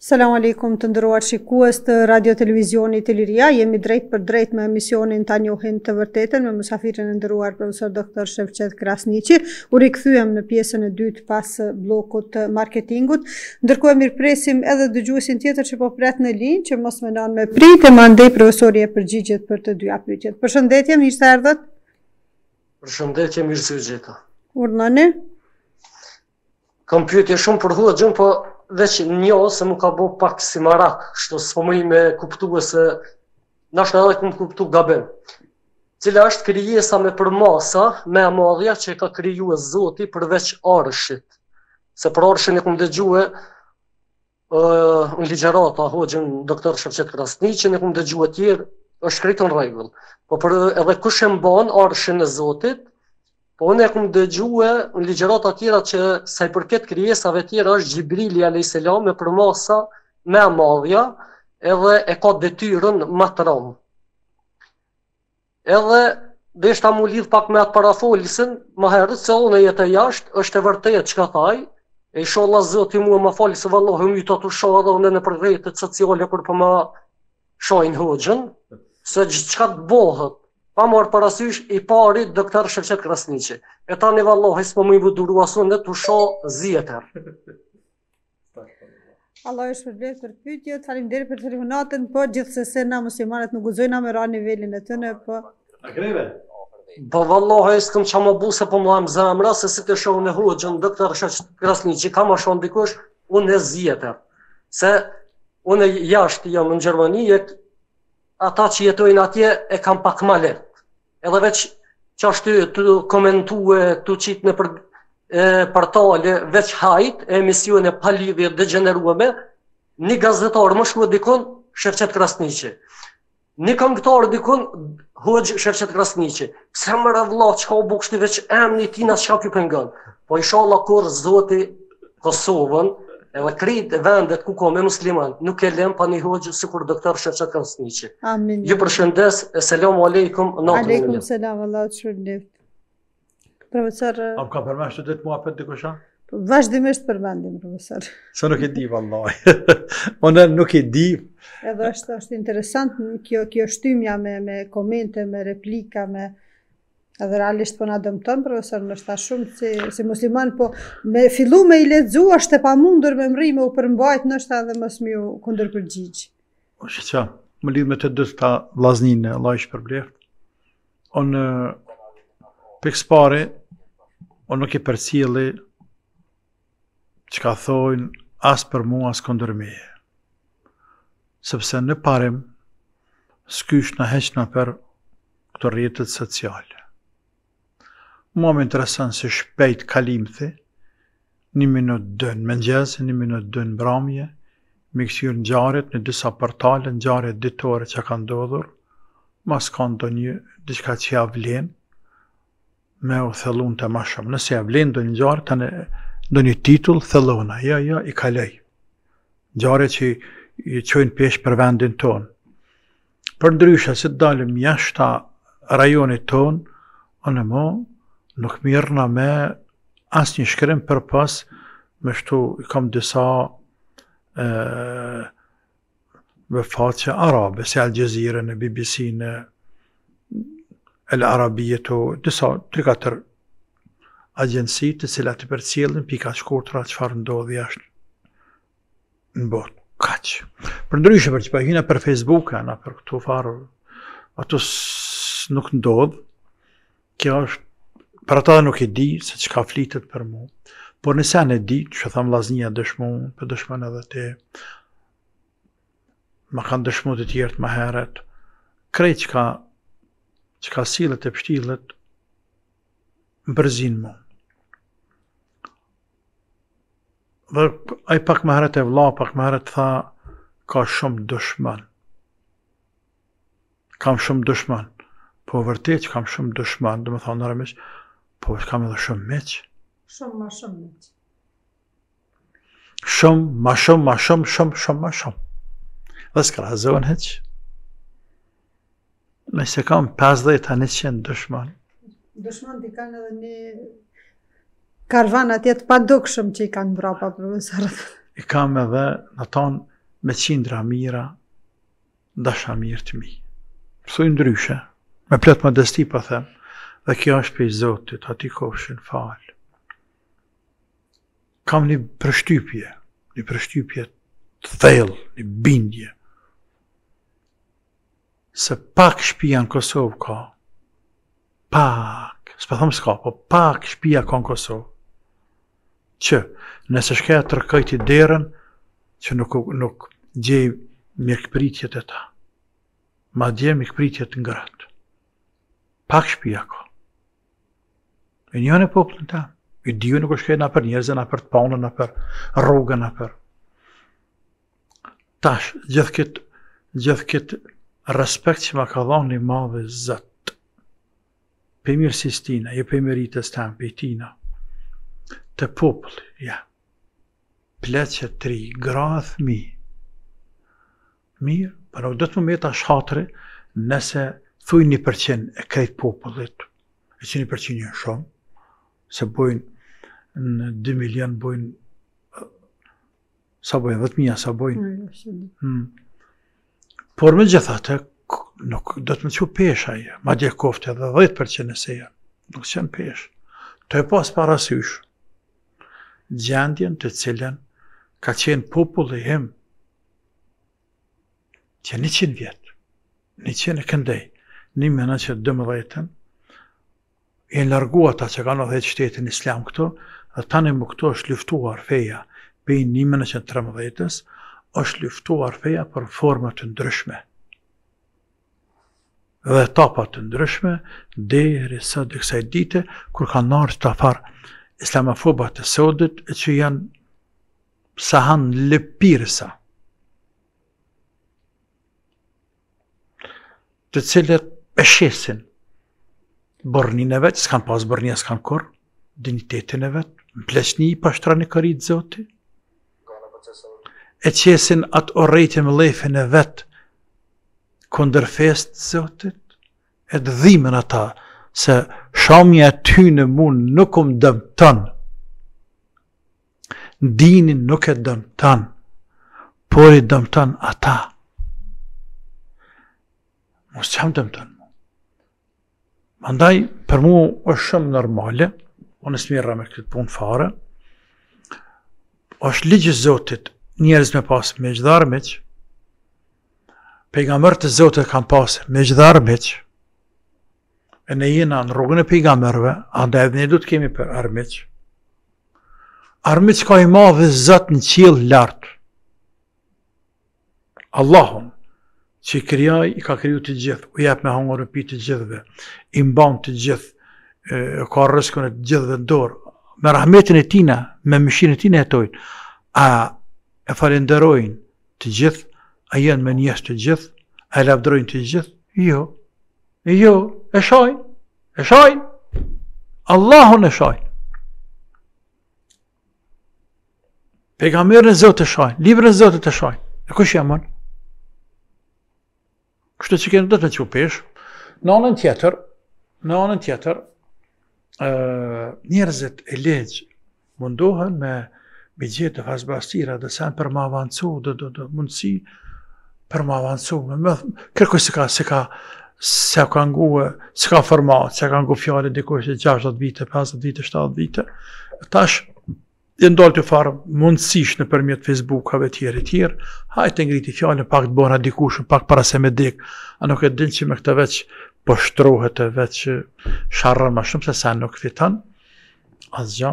Salam alaikum të ndëruar shikues të radio televizionit të liria, jemi drejt për drejt me emisionin të njohin të vërtetën me mysafirën e nderuar profesor doktor Shefqet Krasnici, u rikëthujem në piesën e dytë pas bllokut të marketingut, Ndërkohë mirpresim edhe dëgjuesin tjetër që po pret në linë që mos më me prit e mandej profesori e përgjigjet për të dyja pyqet. Për shëndetje, mirë të ardhët? Për shëndetje, mirë të gjitha. shumë për po veç një se më ka bo pak si marak, shto së po me kuptu e se nashtë edhe këmë kuptu gabim. Cila është kryesa me për masa, me amalja që ka kryu e zoti përveç arëshit. Se për arëshin e këmë dëgjue, uh, në ligjerata, hoqën doktor Shërqet Krasni, që në këmë dëgjue tjerë, është kritë në regull. Po për edhe kush e mban arëshin e zotit, Po unë e këmë dëgjue në ligjerat atyra që sa i përket kryesave tjera është Gjibrili a.s. me përmasa me amadhja edhe e ka detyrën më të rëmë. Edhe dhe ishtë amu lidh pak me atë parafolisën, më herët se unë e jetë e jashtë, është e vërtejet që ka taj, e isho Allah zëti mua më fali se vëllohë më jutë atë shohë edhe unë në përvejtët sociale kur për po më shohin hëgjën, se gjithë të bohët, pa marë parasysh i pari doktor Shërqet Krasnici. E tani, një s'po më i buduru asu të shohë zjetër. Allah e shpërblet për pytje, të falim për telefonatën, po gjithë se se na muslimanet nuk uzojnë a me ra nivelin e të në, po... A Po valo, hajtë s'kom qa më bu se po më zemra, se si të shohë në huë gjënë doktor Shërqet Krasnici, kam ma shohë dikush, unë e zjetër. Se unë jashtë jam në Gjermani, ata që jetojnë atje e kam pak malet edhe veç që ashtu të komentue, të qitë në përtale, veç hajt e emision e palivje dhe gjeneruame, një gazetarë më shkua dikon Shërqet Krasnici. Një këngëtarë dikon hëgjë Shërqet Krasnici. Pse më rëvla që ka bukshti veç emni tina që ka kjo pëngën. Po isha Allah kur zoti Kosovën, edhe krijt vendet ku ka me musliman, nuk e lem pa një hoqë si kur doktor Shefqat Kansniqi. Amin. Ju përshëndes, e aleikum, alaikum, në natë Aleikum, selam, Allah, të shërë Profesor... A ka përmesh të ditë mua për të Vazhdimisht Vashdimisht përmendim, profesor. Se nuk e di, vallahi. <laughs> Unë nuk e di. Edhe është, është interesant kjo, kjo shtymja me, me komente, me replika, me edhe realisht po na dëmton profesor në shta shumë si si musliman po me fillu me i lexu është e pamundur me mri me u përmbajt në shta dhe mos më kundër përgjigj. Po çka? Më lidh me të dy ta vllaznin e Allahu shpërbleft. On pikë spore on nuk e përcjelli çka thonë as për mua as kundër meje. Sepse në parim s'kysh në heqna për këtë rjetët sociale. Mua më interesanë se shpejt kalimëthi, një minut dënë më njëzë, një minut dënë bramje, më kësirë në gjarët, në disa portale, në gjarët ditore që ka ndodhur, ma s'ka ndo një, që ja vlen, me o thellun të ma shumë. Nëse ja vlen, do një gjarë, të në një titull, thelluna, ja, jo, ja, jo, i kalej. Gjarë që i qojnë pesh për vendin tonë. Për ndryshë, se të dalim jashta rajonit tonë, anë më, nuk mirëna me asë një shkrim për pas, me shtu i kam disa e, me faqe arabe, se Al në BBC në El Arabije të disa të katër agjensi të cilat të për cilën pika shkurtra që farë ndodhi ashtë në botë kaq. Për ndryshe për pa hina për Facebook na për këtu farë ato nuk ndodh. Kjo është për ata nuk e di se që ka flitet për mu, por nëse anë e di, që tham laznia dëshmu për dëshman edhe te, ma kanë dëshmu të tjertë më heret, krej që ka silet e pështilet më bërzin mu. Dhe aj pak më heret e vla, pak më heret tha, ka shumë dëshman. Kam shumë dëshman, po vërtet që kam shumë dëshman, dhe më thonë në Po, është kam edhe shumë meqë, Shumë ma shumë meq. Shumë, ma shumë, ma shumë, shumë, shumë, ma shumë. Dhe s'ka razohen heqë, Nëse kam 50 a 100 dushman. Dushman t'i kanë edhe një karvan atje të padukshëm që i kanë brapa, profesorët. I kam edhe në tonë me cindra mira, dasha mirë të mi. Pësu i ndryshe, me pletë më desti po themë dhe kjo është për Zotit, ati kofshin falë. Kam një përshtypje, një përshtypje të thellë, një bindje, se pak shpia në Kosovë ka, pak, s'pa thëmë s'ka, po pak shpia ka në Kosovë, që nëse shkeja të rëkajti derën, që nuk, nuk gjej mjekëpritjet e ta, ma gjej mjekëpritjet në gratë, pak shpia ka. E një janë e poplën ta. I diju nuk është kajtë na për njerëzën, na për të paunën, na për rrugën, na për... Tash, gjithë këtë, gjithë këtë respekt që ma ka dhonë një madhe zëtë. Për mirë si stina, jo për mirë i të stanë, për tina. Të poplë, ja. Pleqë të tri, gradhë mi. Mirë, për nuk dhëtë më me ta nëse thuj një përqen e krejtë popullit, e që një përqen një shumë, se bojnë në 2 milion bojnë sa bojnë, 10 mija sa bojnë. Mm. mm. Por me gjithate, nuk do të më që pesh aje, ma dje kofte edhe 10% e se janë, nuk që janë pesh. Të e pas parasysh, gjendjen të cilën ka qenë popullë i him, që 100 vjetë, 100 e këndej, 12 ën e largu ta që kanë dhejtë shtetin islam këtu, dhe tani më këtu është luftuar feja pej njimën e që të është luftuar feja për formët të ndryshme. Dhe tapat të ndryshme, dhe rrisa dhe kësaj dite, kur ka nërë të afar islamofobat e sëudit, e që janë sahan lëpirësa. Të cilët e shesin bërnin e vetë, s'kan pas bërnin e s'kan kur, dignitetin e vetë, pleçni i në këritë zotit, e qesin atë orejtë me lefin e vetë, këndër festë zotit, e të dhimin ata, se shamja ty në mund nuk um dëmëtan, dinin nuk e dëmëtan, por i dëmëtan ata. Mos qëmë dëmëtan, Andaj, për mu është shumë normale, unë në smira me këtë punë fare, është ligjë zotit njerëz me pasë me gjëdharmiq, pejgamber të zotit kam pasë me gjëdharmiq, e ne jena në rrugën e pejgamberve, andaj edhe ne du të kemi për armiq, Armiq ka i ma dhe zëtë në qilë lartë. Allahun, që i kriaj, i ka kriju të gjithë, u jep me hongë rëpi të gjithëve, i mban të gjithë, ka rëskën e të gjithëve në dorë, me rahmetin e tina, me mëshin e tina e tojnë, a e falenderojnë të gjithë, a jenë me njështë të gjithë, a e lafdrojnë të gjithë, jo, jo, e shajnë, e shajnë, Allahun e shajnë, pegamirën e zotë e shajnë, libërën e zotë e shajnë, e kush jamonë, Kështë që kënë dëtë në që pesh. Në anën tjetër, në anën tjetër, njerëzit e legjë mundohen me me gjithë të fazbastira dhe sen për më avancu, dhe, dhe, dhe mundësi për më avancu. më kërkoj se ka, se ka, se ka ngu, se ka format, se ka ngu fjallin dhe kërkoj se 60 vite, 50 vite, 70 vite. Tash, dhe ndalë të farë mundësish në përmjet Facebookave tjerë e tjerë, hajtë ngriti fjallën pak të bona dikushën, pak para se me dikë, a nuk e dilë që me këtë veç pështrohet po e veç sharrën ma shumë, se sa nuk fitan, asgja,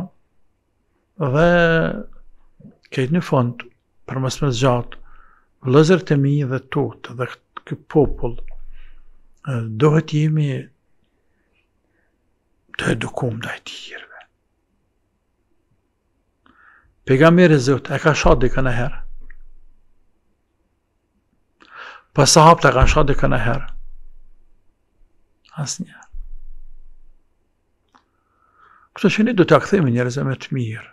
dhe kejtë një fond, për mësë me zgjatë, vëzër të mi dhe tutë dhe këtë popull, dohet jemi të edukum dhe tjerë, Pegamer e zëtë, e ka shatë dhe këna herë. Për sahabë të e ka shatë dhe këna herë. Asë një. Këto që një du të akëthemi me të mirë.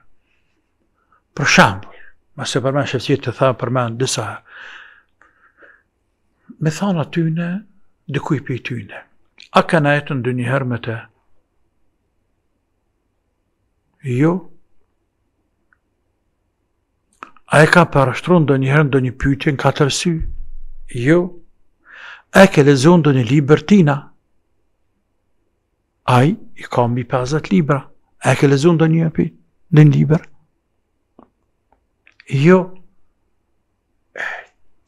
Për shambë, ma se përmenë shëfësit të për përmenë dësa. Me thamë atyne, dhe kuj për tyune. A këna jetën dë njëherë me të? Jo. A e ka parashtru ndonjëherë ndonjë njëherë në një pyqe në katërsy? Jo. A e ke lezu në do një liber tina? A i i ka mbi 50 libra. A e ke lezu në do një api në liber? Jo.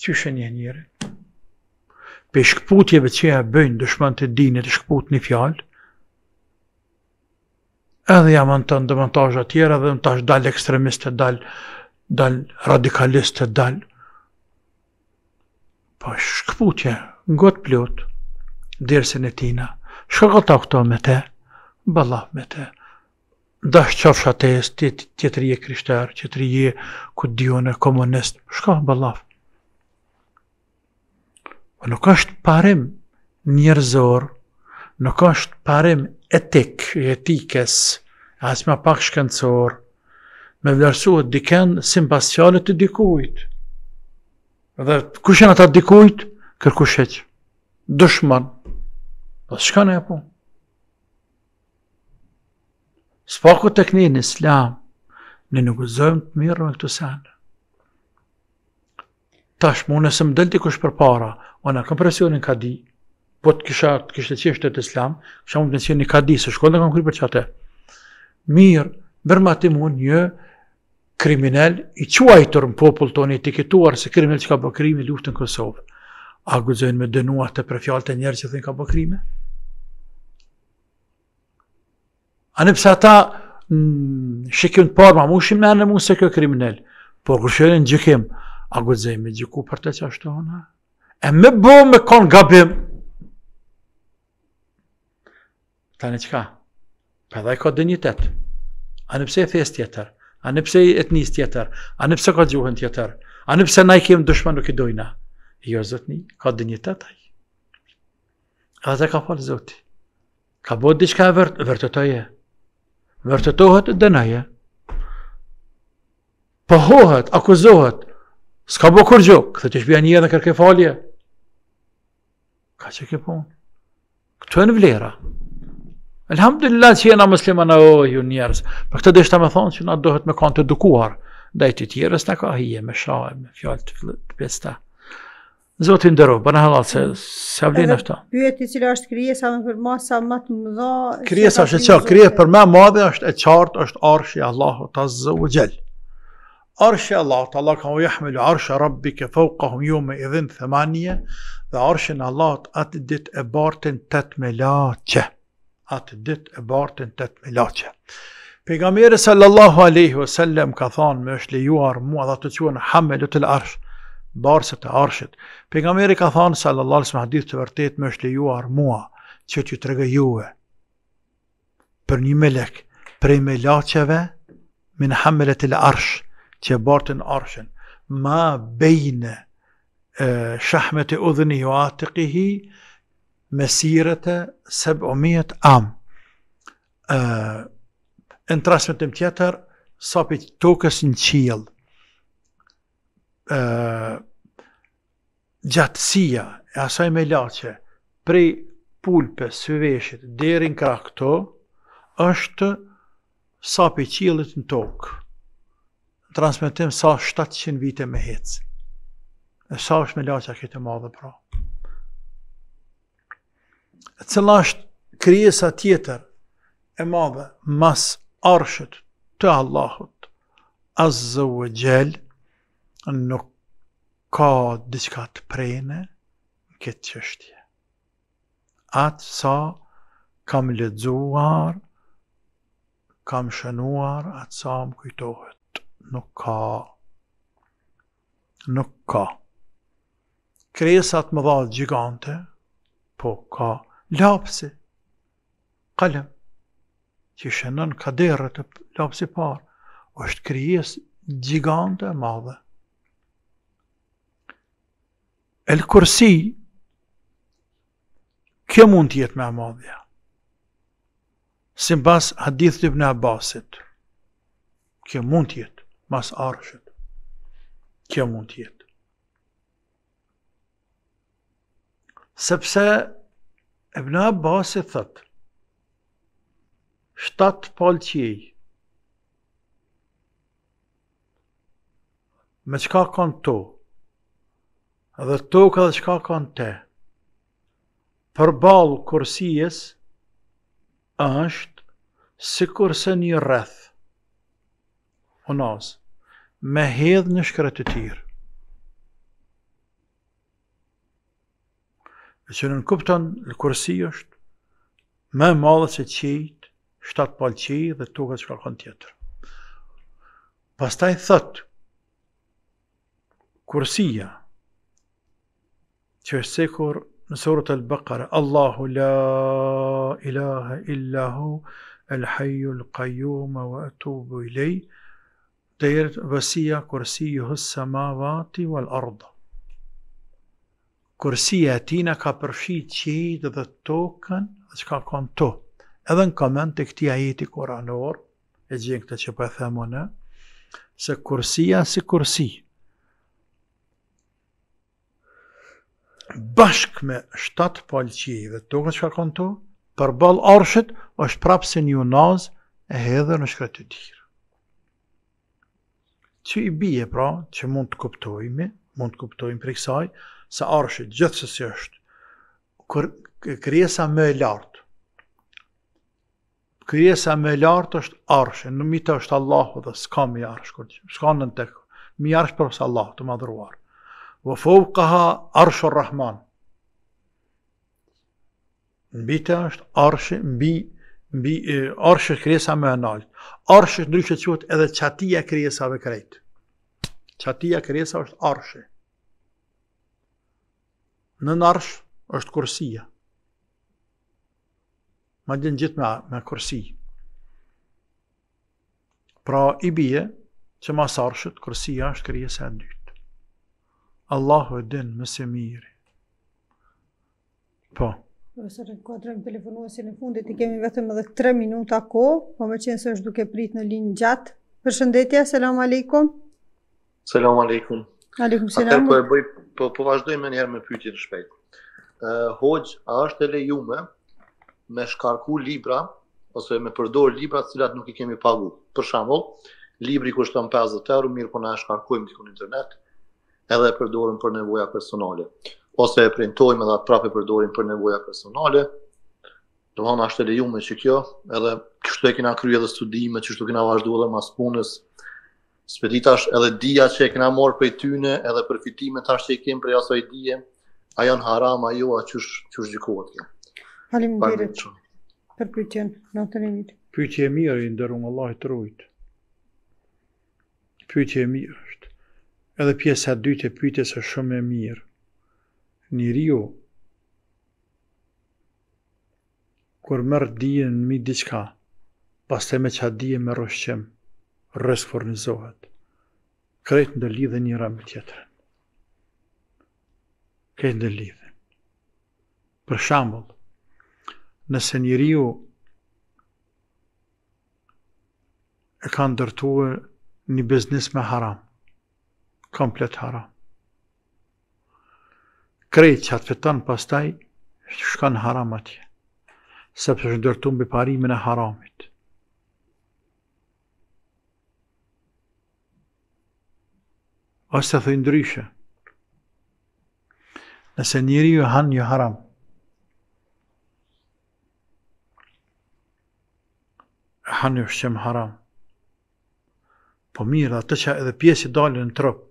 Që shë një njëre? Pe shkëputjeve që e bëjnë dëshman të dinë të shkëput një fjallë, edhe jam antën dëmantajë atjera dhe më tash dalë ekstremistët, dalë dal radikalistë dal. Po shkëputje, ngot plot, dirëse në tina, shkëgët të këto me te, balaf me te, dash qafsh atës, tjetëri e krishtarë, tjetëri e ku dionë, komunistë, shka bëllaf. Po nuk është parem njërzor, nuk është parem etik, etikes, asma pak shkëndësorë, me vlerësuar dikën sipas fjalës të dikujt. Dhe kush janë ata dikujt? Kërkushet. Dëshmon. Po çka ne apo? të këni në Islam ne nuk guzojmë të mirë me këtu sa. Tash mu nëse më delti kush për para, o në kam presionin ka di, po të kisha të kishtë të të islam, kësha mund të qenë një ka di, se shkollë në kam kërë për qate. Mirë, bërma ti mund një, kriminell, i quajtur në popull të një etiketuar se kriminell që ka bërë krimi luftë në Kosovë. A guzojnë me dënuar të prefjall të njerë që thënë ka bërë krimi? A në pësa ta mm, shikjën të parma, ma mu shimë me anë mu se kjo kriminell, por gërshërin në gjykim, a guzojnë me gjyku për të që ashtu të E me bo me konë gabim. Tanë në qka? Për dhe i ka dënjitet. A në pëse e thjes tjetër? A në pse etnis tjetër? A në pse ka gjuhën tjetër? A në pse na i kemë dushman nuk i dojna? Jo, zotni, ka dënjitet aj. A dhe ka falë zoti. Ka bodë diçka e vërt, vërtëtoje. Vërtëtohet, dënaje. Pëhohet, akuzohet. Ska bo kur gjokë, këtë të shbja një dhe kërke falje. Ka që ke punë? e në vlera. Këtu e në vlera. Elhamdulillah që jena mëslimën e ojë njerës, për këtë dishtë të me thonë që na dohet me kanë të dukuar, dhe i të tjerës në ka hije, me shahë, me fjallë të të pjesta. Zotë i ndërru, bërë në halatë se se avlinë është ta. Pyët i cilë është krije, më për ma, sa më të më dha... Krije është e qartë, krije për me madhe është e qartë, është arshë i Allahu të zë u gjellë. Arshë i Allahu të Allah ka u jahmelu, arshë e rabbi ke fauka hum ju me idhin thëmanje, dhe arshë i Allahu atë dit e bartin tëtë me laqë atë dit e bartën të të milace. Pegamere sallallahu aleyhi wa sallem ka thonë, me është lejuar mua dhe të cua në hamelu të arsh, barsët e arshit. Pegamere ka thonë, sallallahu aleyhi wa sallam, të vërtet, me është lejuar mua, që të të regë juve, për një melek, për e milaceve, min hamelu të lë arsh, që bartën arshin, ma bejnë, shahmet e udhëni jo atëqihi, mesirete se bëmijet am. E, në trasmetim tjetër, sapit tokës në qil. E, gjatësia e asaj me lache, prej pulpe, sveveshit, derin në këto, është sapi qilit në tokë. Transmetim sa 700 vite me hecë. E sa është me lache a këtë madhe pra cëla është kriesa tjetër e madhe, mas arshët të Allahut, azë u gjelë, nuk ka diçka të prejne, këtë qështje. Atë sa kam ledzuar, kam shënuar, atë sa më kujtohet, nuk ka, nuk ka. Kresat më dhalë gjigante, po ka, lapsi, kalem, që shënën kaderët të lapsi parë, është krijes gjigante e madhe. El kursi, kjo mund të jetë me madhja. Si bas hadith të bëna Abbasit, kjo mund të jetë, mas arshët, kjo mund të jetë. Sepse Ebna Abbas e thëtë, shtatë palë që me qëka kanë to, dhe to ka dhe qëka kanë te, për balë kërësijës, është, si kërëse një rreth, unazë, me hedhë në shkretë të tjërë, E që në në kupton, lë kërësi është me madhe se qijit, shtatë palë qijit dhe të tukat që kalkon tjetër. Pastaj thot, kursia, kërësia, që është sekur në surët e lë Allahu la ilaha illahu, el hajju, el qajjuma, wa atubu i lej, dhe jërët vësia, kërësia, hësë samavati, wal ardo kërësia e tina ka përfi qitë dhe tokën dhe që ka konë to. Edhe në komend të këti ajeti koranor, e gjenë këtë që për po e themu në, se kërësia si kërësi, bashk me 7 palë qitë dhe tokën që ka konë to, për balë arshët, është prapë se një nazë e hedhër në shkretë të tjirë. Që i bije pra, që mund të kuptojme, mund të kuptojmë për i kësaj, sa arshi, gjithë së si është, kër, kërjesa me e lartë, kërjesa me e lartë është arshi, në mitë është Allahu dhe s'ka mi arsh, kër, s'ka në në tekë, mi arsh për së të madhruar, vë fëvë kaha arshur Rahman, në bitë është arshi, në bitë, mbi arshë kërjesa më e nalt. Arshë ndryshe quhet edhe qatia e krijesave krejt. Qatia e është arshë në nërsh është kursia. Ma dhe gjithë me, me kursi. Pra i bie që ma sarshët, kursia është kërje se dytë. Allahu e dinë më se Po. Profesor, ka të telefonuar telefonuasi në fundit, i kemi vetëm edhe 3 minuta ko, po me qenë se është duke prit në linjë gjatë. Përshëndetja, selam aleikum. Selam aleikum. Aleikum selam. po e bëj po po vazhdoj më një herë me pyetjen e Ë uh, hoj, a është e lejuar me shkarku libra ose me përdor libra të cilat nuk i kemi pagu. Për shembull, libri kushton 50 euro, mirë po na e shkarkojmë diku në internet, edhe e përdorim për nevoja personale. Ose e printojmë edhe prapë përdorim për nevoja personale. Do të është e lejuar që kjo, edhe kështu e kena kryer edhe studime, kështu kena vazhduar edhe mas punës. ë Speti edhe dija që e kena për prej tyne, edhe përfitime tash që i kem për asaj dije, a janë haram, a jo, a që qësh gjikohet kja. Halim dirit, për pyqen, në të rinit. Pyqe e mirë, i ndërru më Allah i të rujtë. Pyqe e mirë është. Edhe pjesa dytë e pyqe së shumë e mirë. Një rio, kur mërë dijen në mi diqka, pas të me a dijen me rëshqemë, rrësë fornizohet, krejt në lidhe njëra me tjetërën. Krejt në lidhe. Për shambull, nëse riu e kanë dërtuë një biznis me haram, komplet haram. Krejt që atë fitan pastaj, shkanë haram atje, sepse shëndërtu mbi parimin e haramit. ose të thuj ndryshe. Nëse njëri ju hanë një haram, hanë një shqem haram, po mirë, dhe të që edhe pjesi dalin në trup,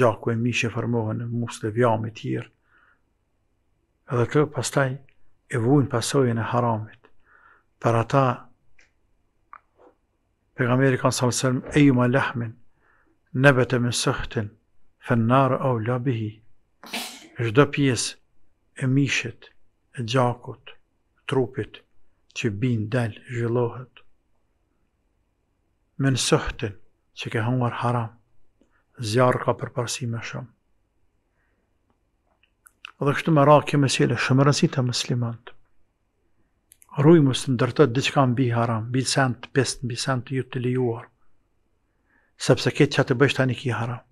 gjaku e mishë e formohen në musë dhe vjami tjërë, edhe të pastaj e vujnë pasojën e haramit. Për ata, pegameri kanë salësëm, e ju ma lehmin, nebet e sëhtin, fennar au la bihi. Shdo pjesë e mishet, e gjakut, trupit, që bin del zhjullohet. Men sëhtin që ke hëngar haram, zjarë ka për parësi me shumë. Dhe kështu me rakë këmë e sjele, shumë rësit e mëslimant. Rujë të ndërtët dhe që kam bi haram, bi sentë, pëstën, bi sentë, ju të lijuar. Sepse këtë që të bështë tani një ki haram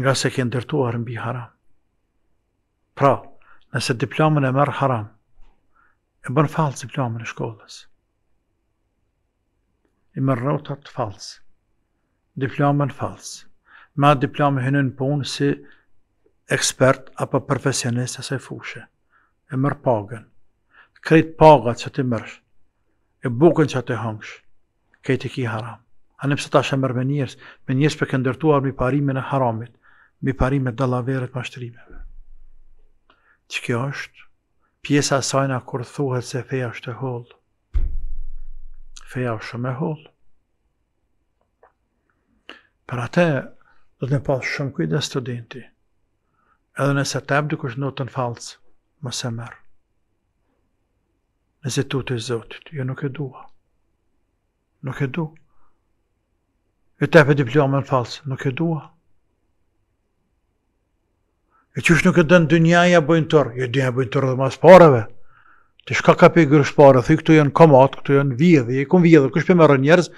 nga se ke ndërtuar mbi haram. Pra, nëse diplomën e mërë haram, e bën fals diplomën e shkollës. E mërë rotat falës. Diplomën falës. Ma diplomën në punë si ekspert apo profesionist asaj fushë. E mërë pagën. Kretë pagat që të mërsh. E bukën që të hëngsh. Kejtë i ki haram. A në pëse ta shë mërë me njërës, me njërës për këndërtuar mi parimin e haramit, me parim e dalaverët mashtrimeve. Që kjo është, pjesa sajna kur thuhet se feja është e hollë. Feja është shumë e hollë. Për atë, do të në pasë shumë kujtë dhe studenti. Edhe nëse të ebë është notën falcë, më se merë. Nëse tu të zotit, jo nuk e dua. Nuk e dua. E tepe diplomën falcë, nuk e dua. Nuk e dua. E është nuk e dënë dënjaja bëjnë tërë? Jo, dënjaja bëjnë tërë dhe mas pareve. Të shka ka për gërë shpare, thë i këtu janë komat, këtu janë vjedhë, i kun vjedhë, kësh për mërë njerëz,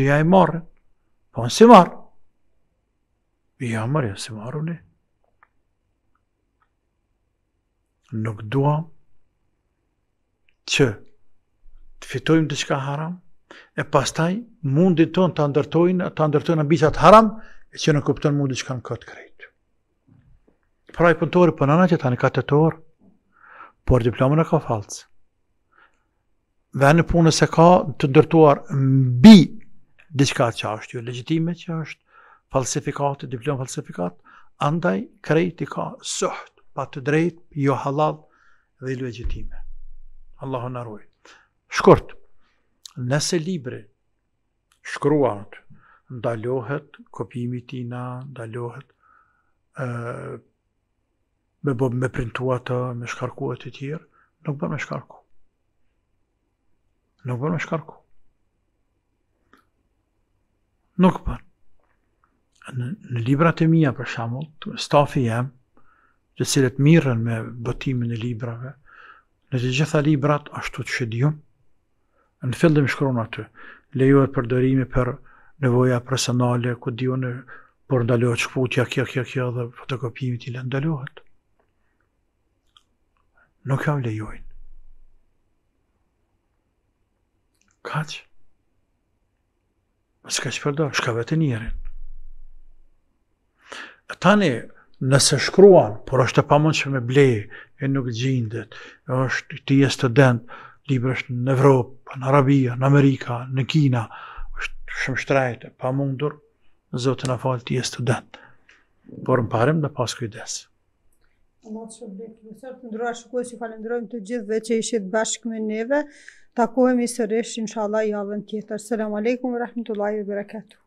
dënja i marë. Po në si marë. I ja marë, ja si marë unë. Nuk duham, që të fitojmë të shka haram, e pastaj mundit ton të ndërtojnë, të ndërtojnë në bisat haram, e që në kuptonë mundit që kanë këtë krejtë. Pra i punëtori për nëna që tani ka të torë, por diplomën e ka falcë. Dhe në punës e ka të dërtuar mbi diçka që është jo legjitime që është falsifikate, diplomë falsifikat, andaj krejt i ka sëht, pa të drejt, jo halal dhe legjitime. Allahu në arruj. Shkurt, nëse libri shkruat, ndalohet kopimi tina, ndalohet me bëm me printu ato, me shkarku e të tjerë, nuk bërë me shkarku. Nuk bërë me shkarku. Nuk bërë. Në, në librat e mija, për shamull, stafi jem, dhe cilët mirën me botimin e librave, në të gjitha librat, ashtu të shedion, në fillim shkron aty, lejohet e dorimi, për nevoja personale, ku dionë, por ndalohet shkputja, kja, kja, kja, dhe fotokopimi t'i lëndalohet nuk jam lejojnë. Kaq? Ma s'ka që përdo, shka vetë njerën. E tani, nëse shkruan, por është e pamon që me blejë, e nuk gjindet, e është ti e student, libra është në Evropë, në Arabia, në Amerika, në Kina, është shumë shtrajtë, pa mundur, zotë në falë ti e student. Por më parem dhe pas kujdesë. Amat shërbet, nësërt, në ndërra shukoj që falendrojmë të gjithë dhe që ishitë bashkë me neve, takojmë i sërësh, insha Allah tjetër. Sërëm aleikum, rahmetullahi vërraketu.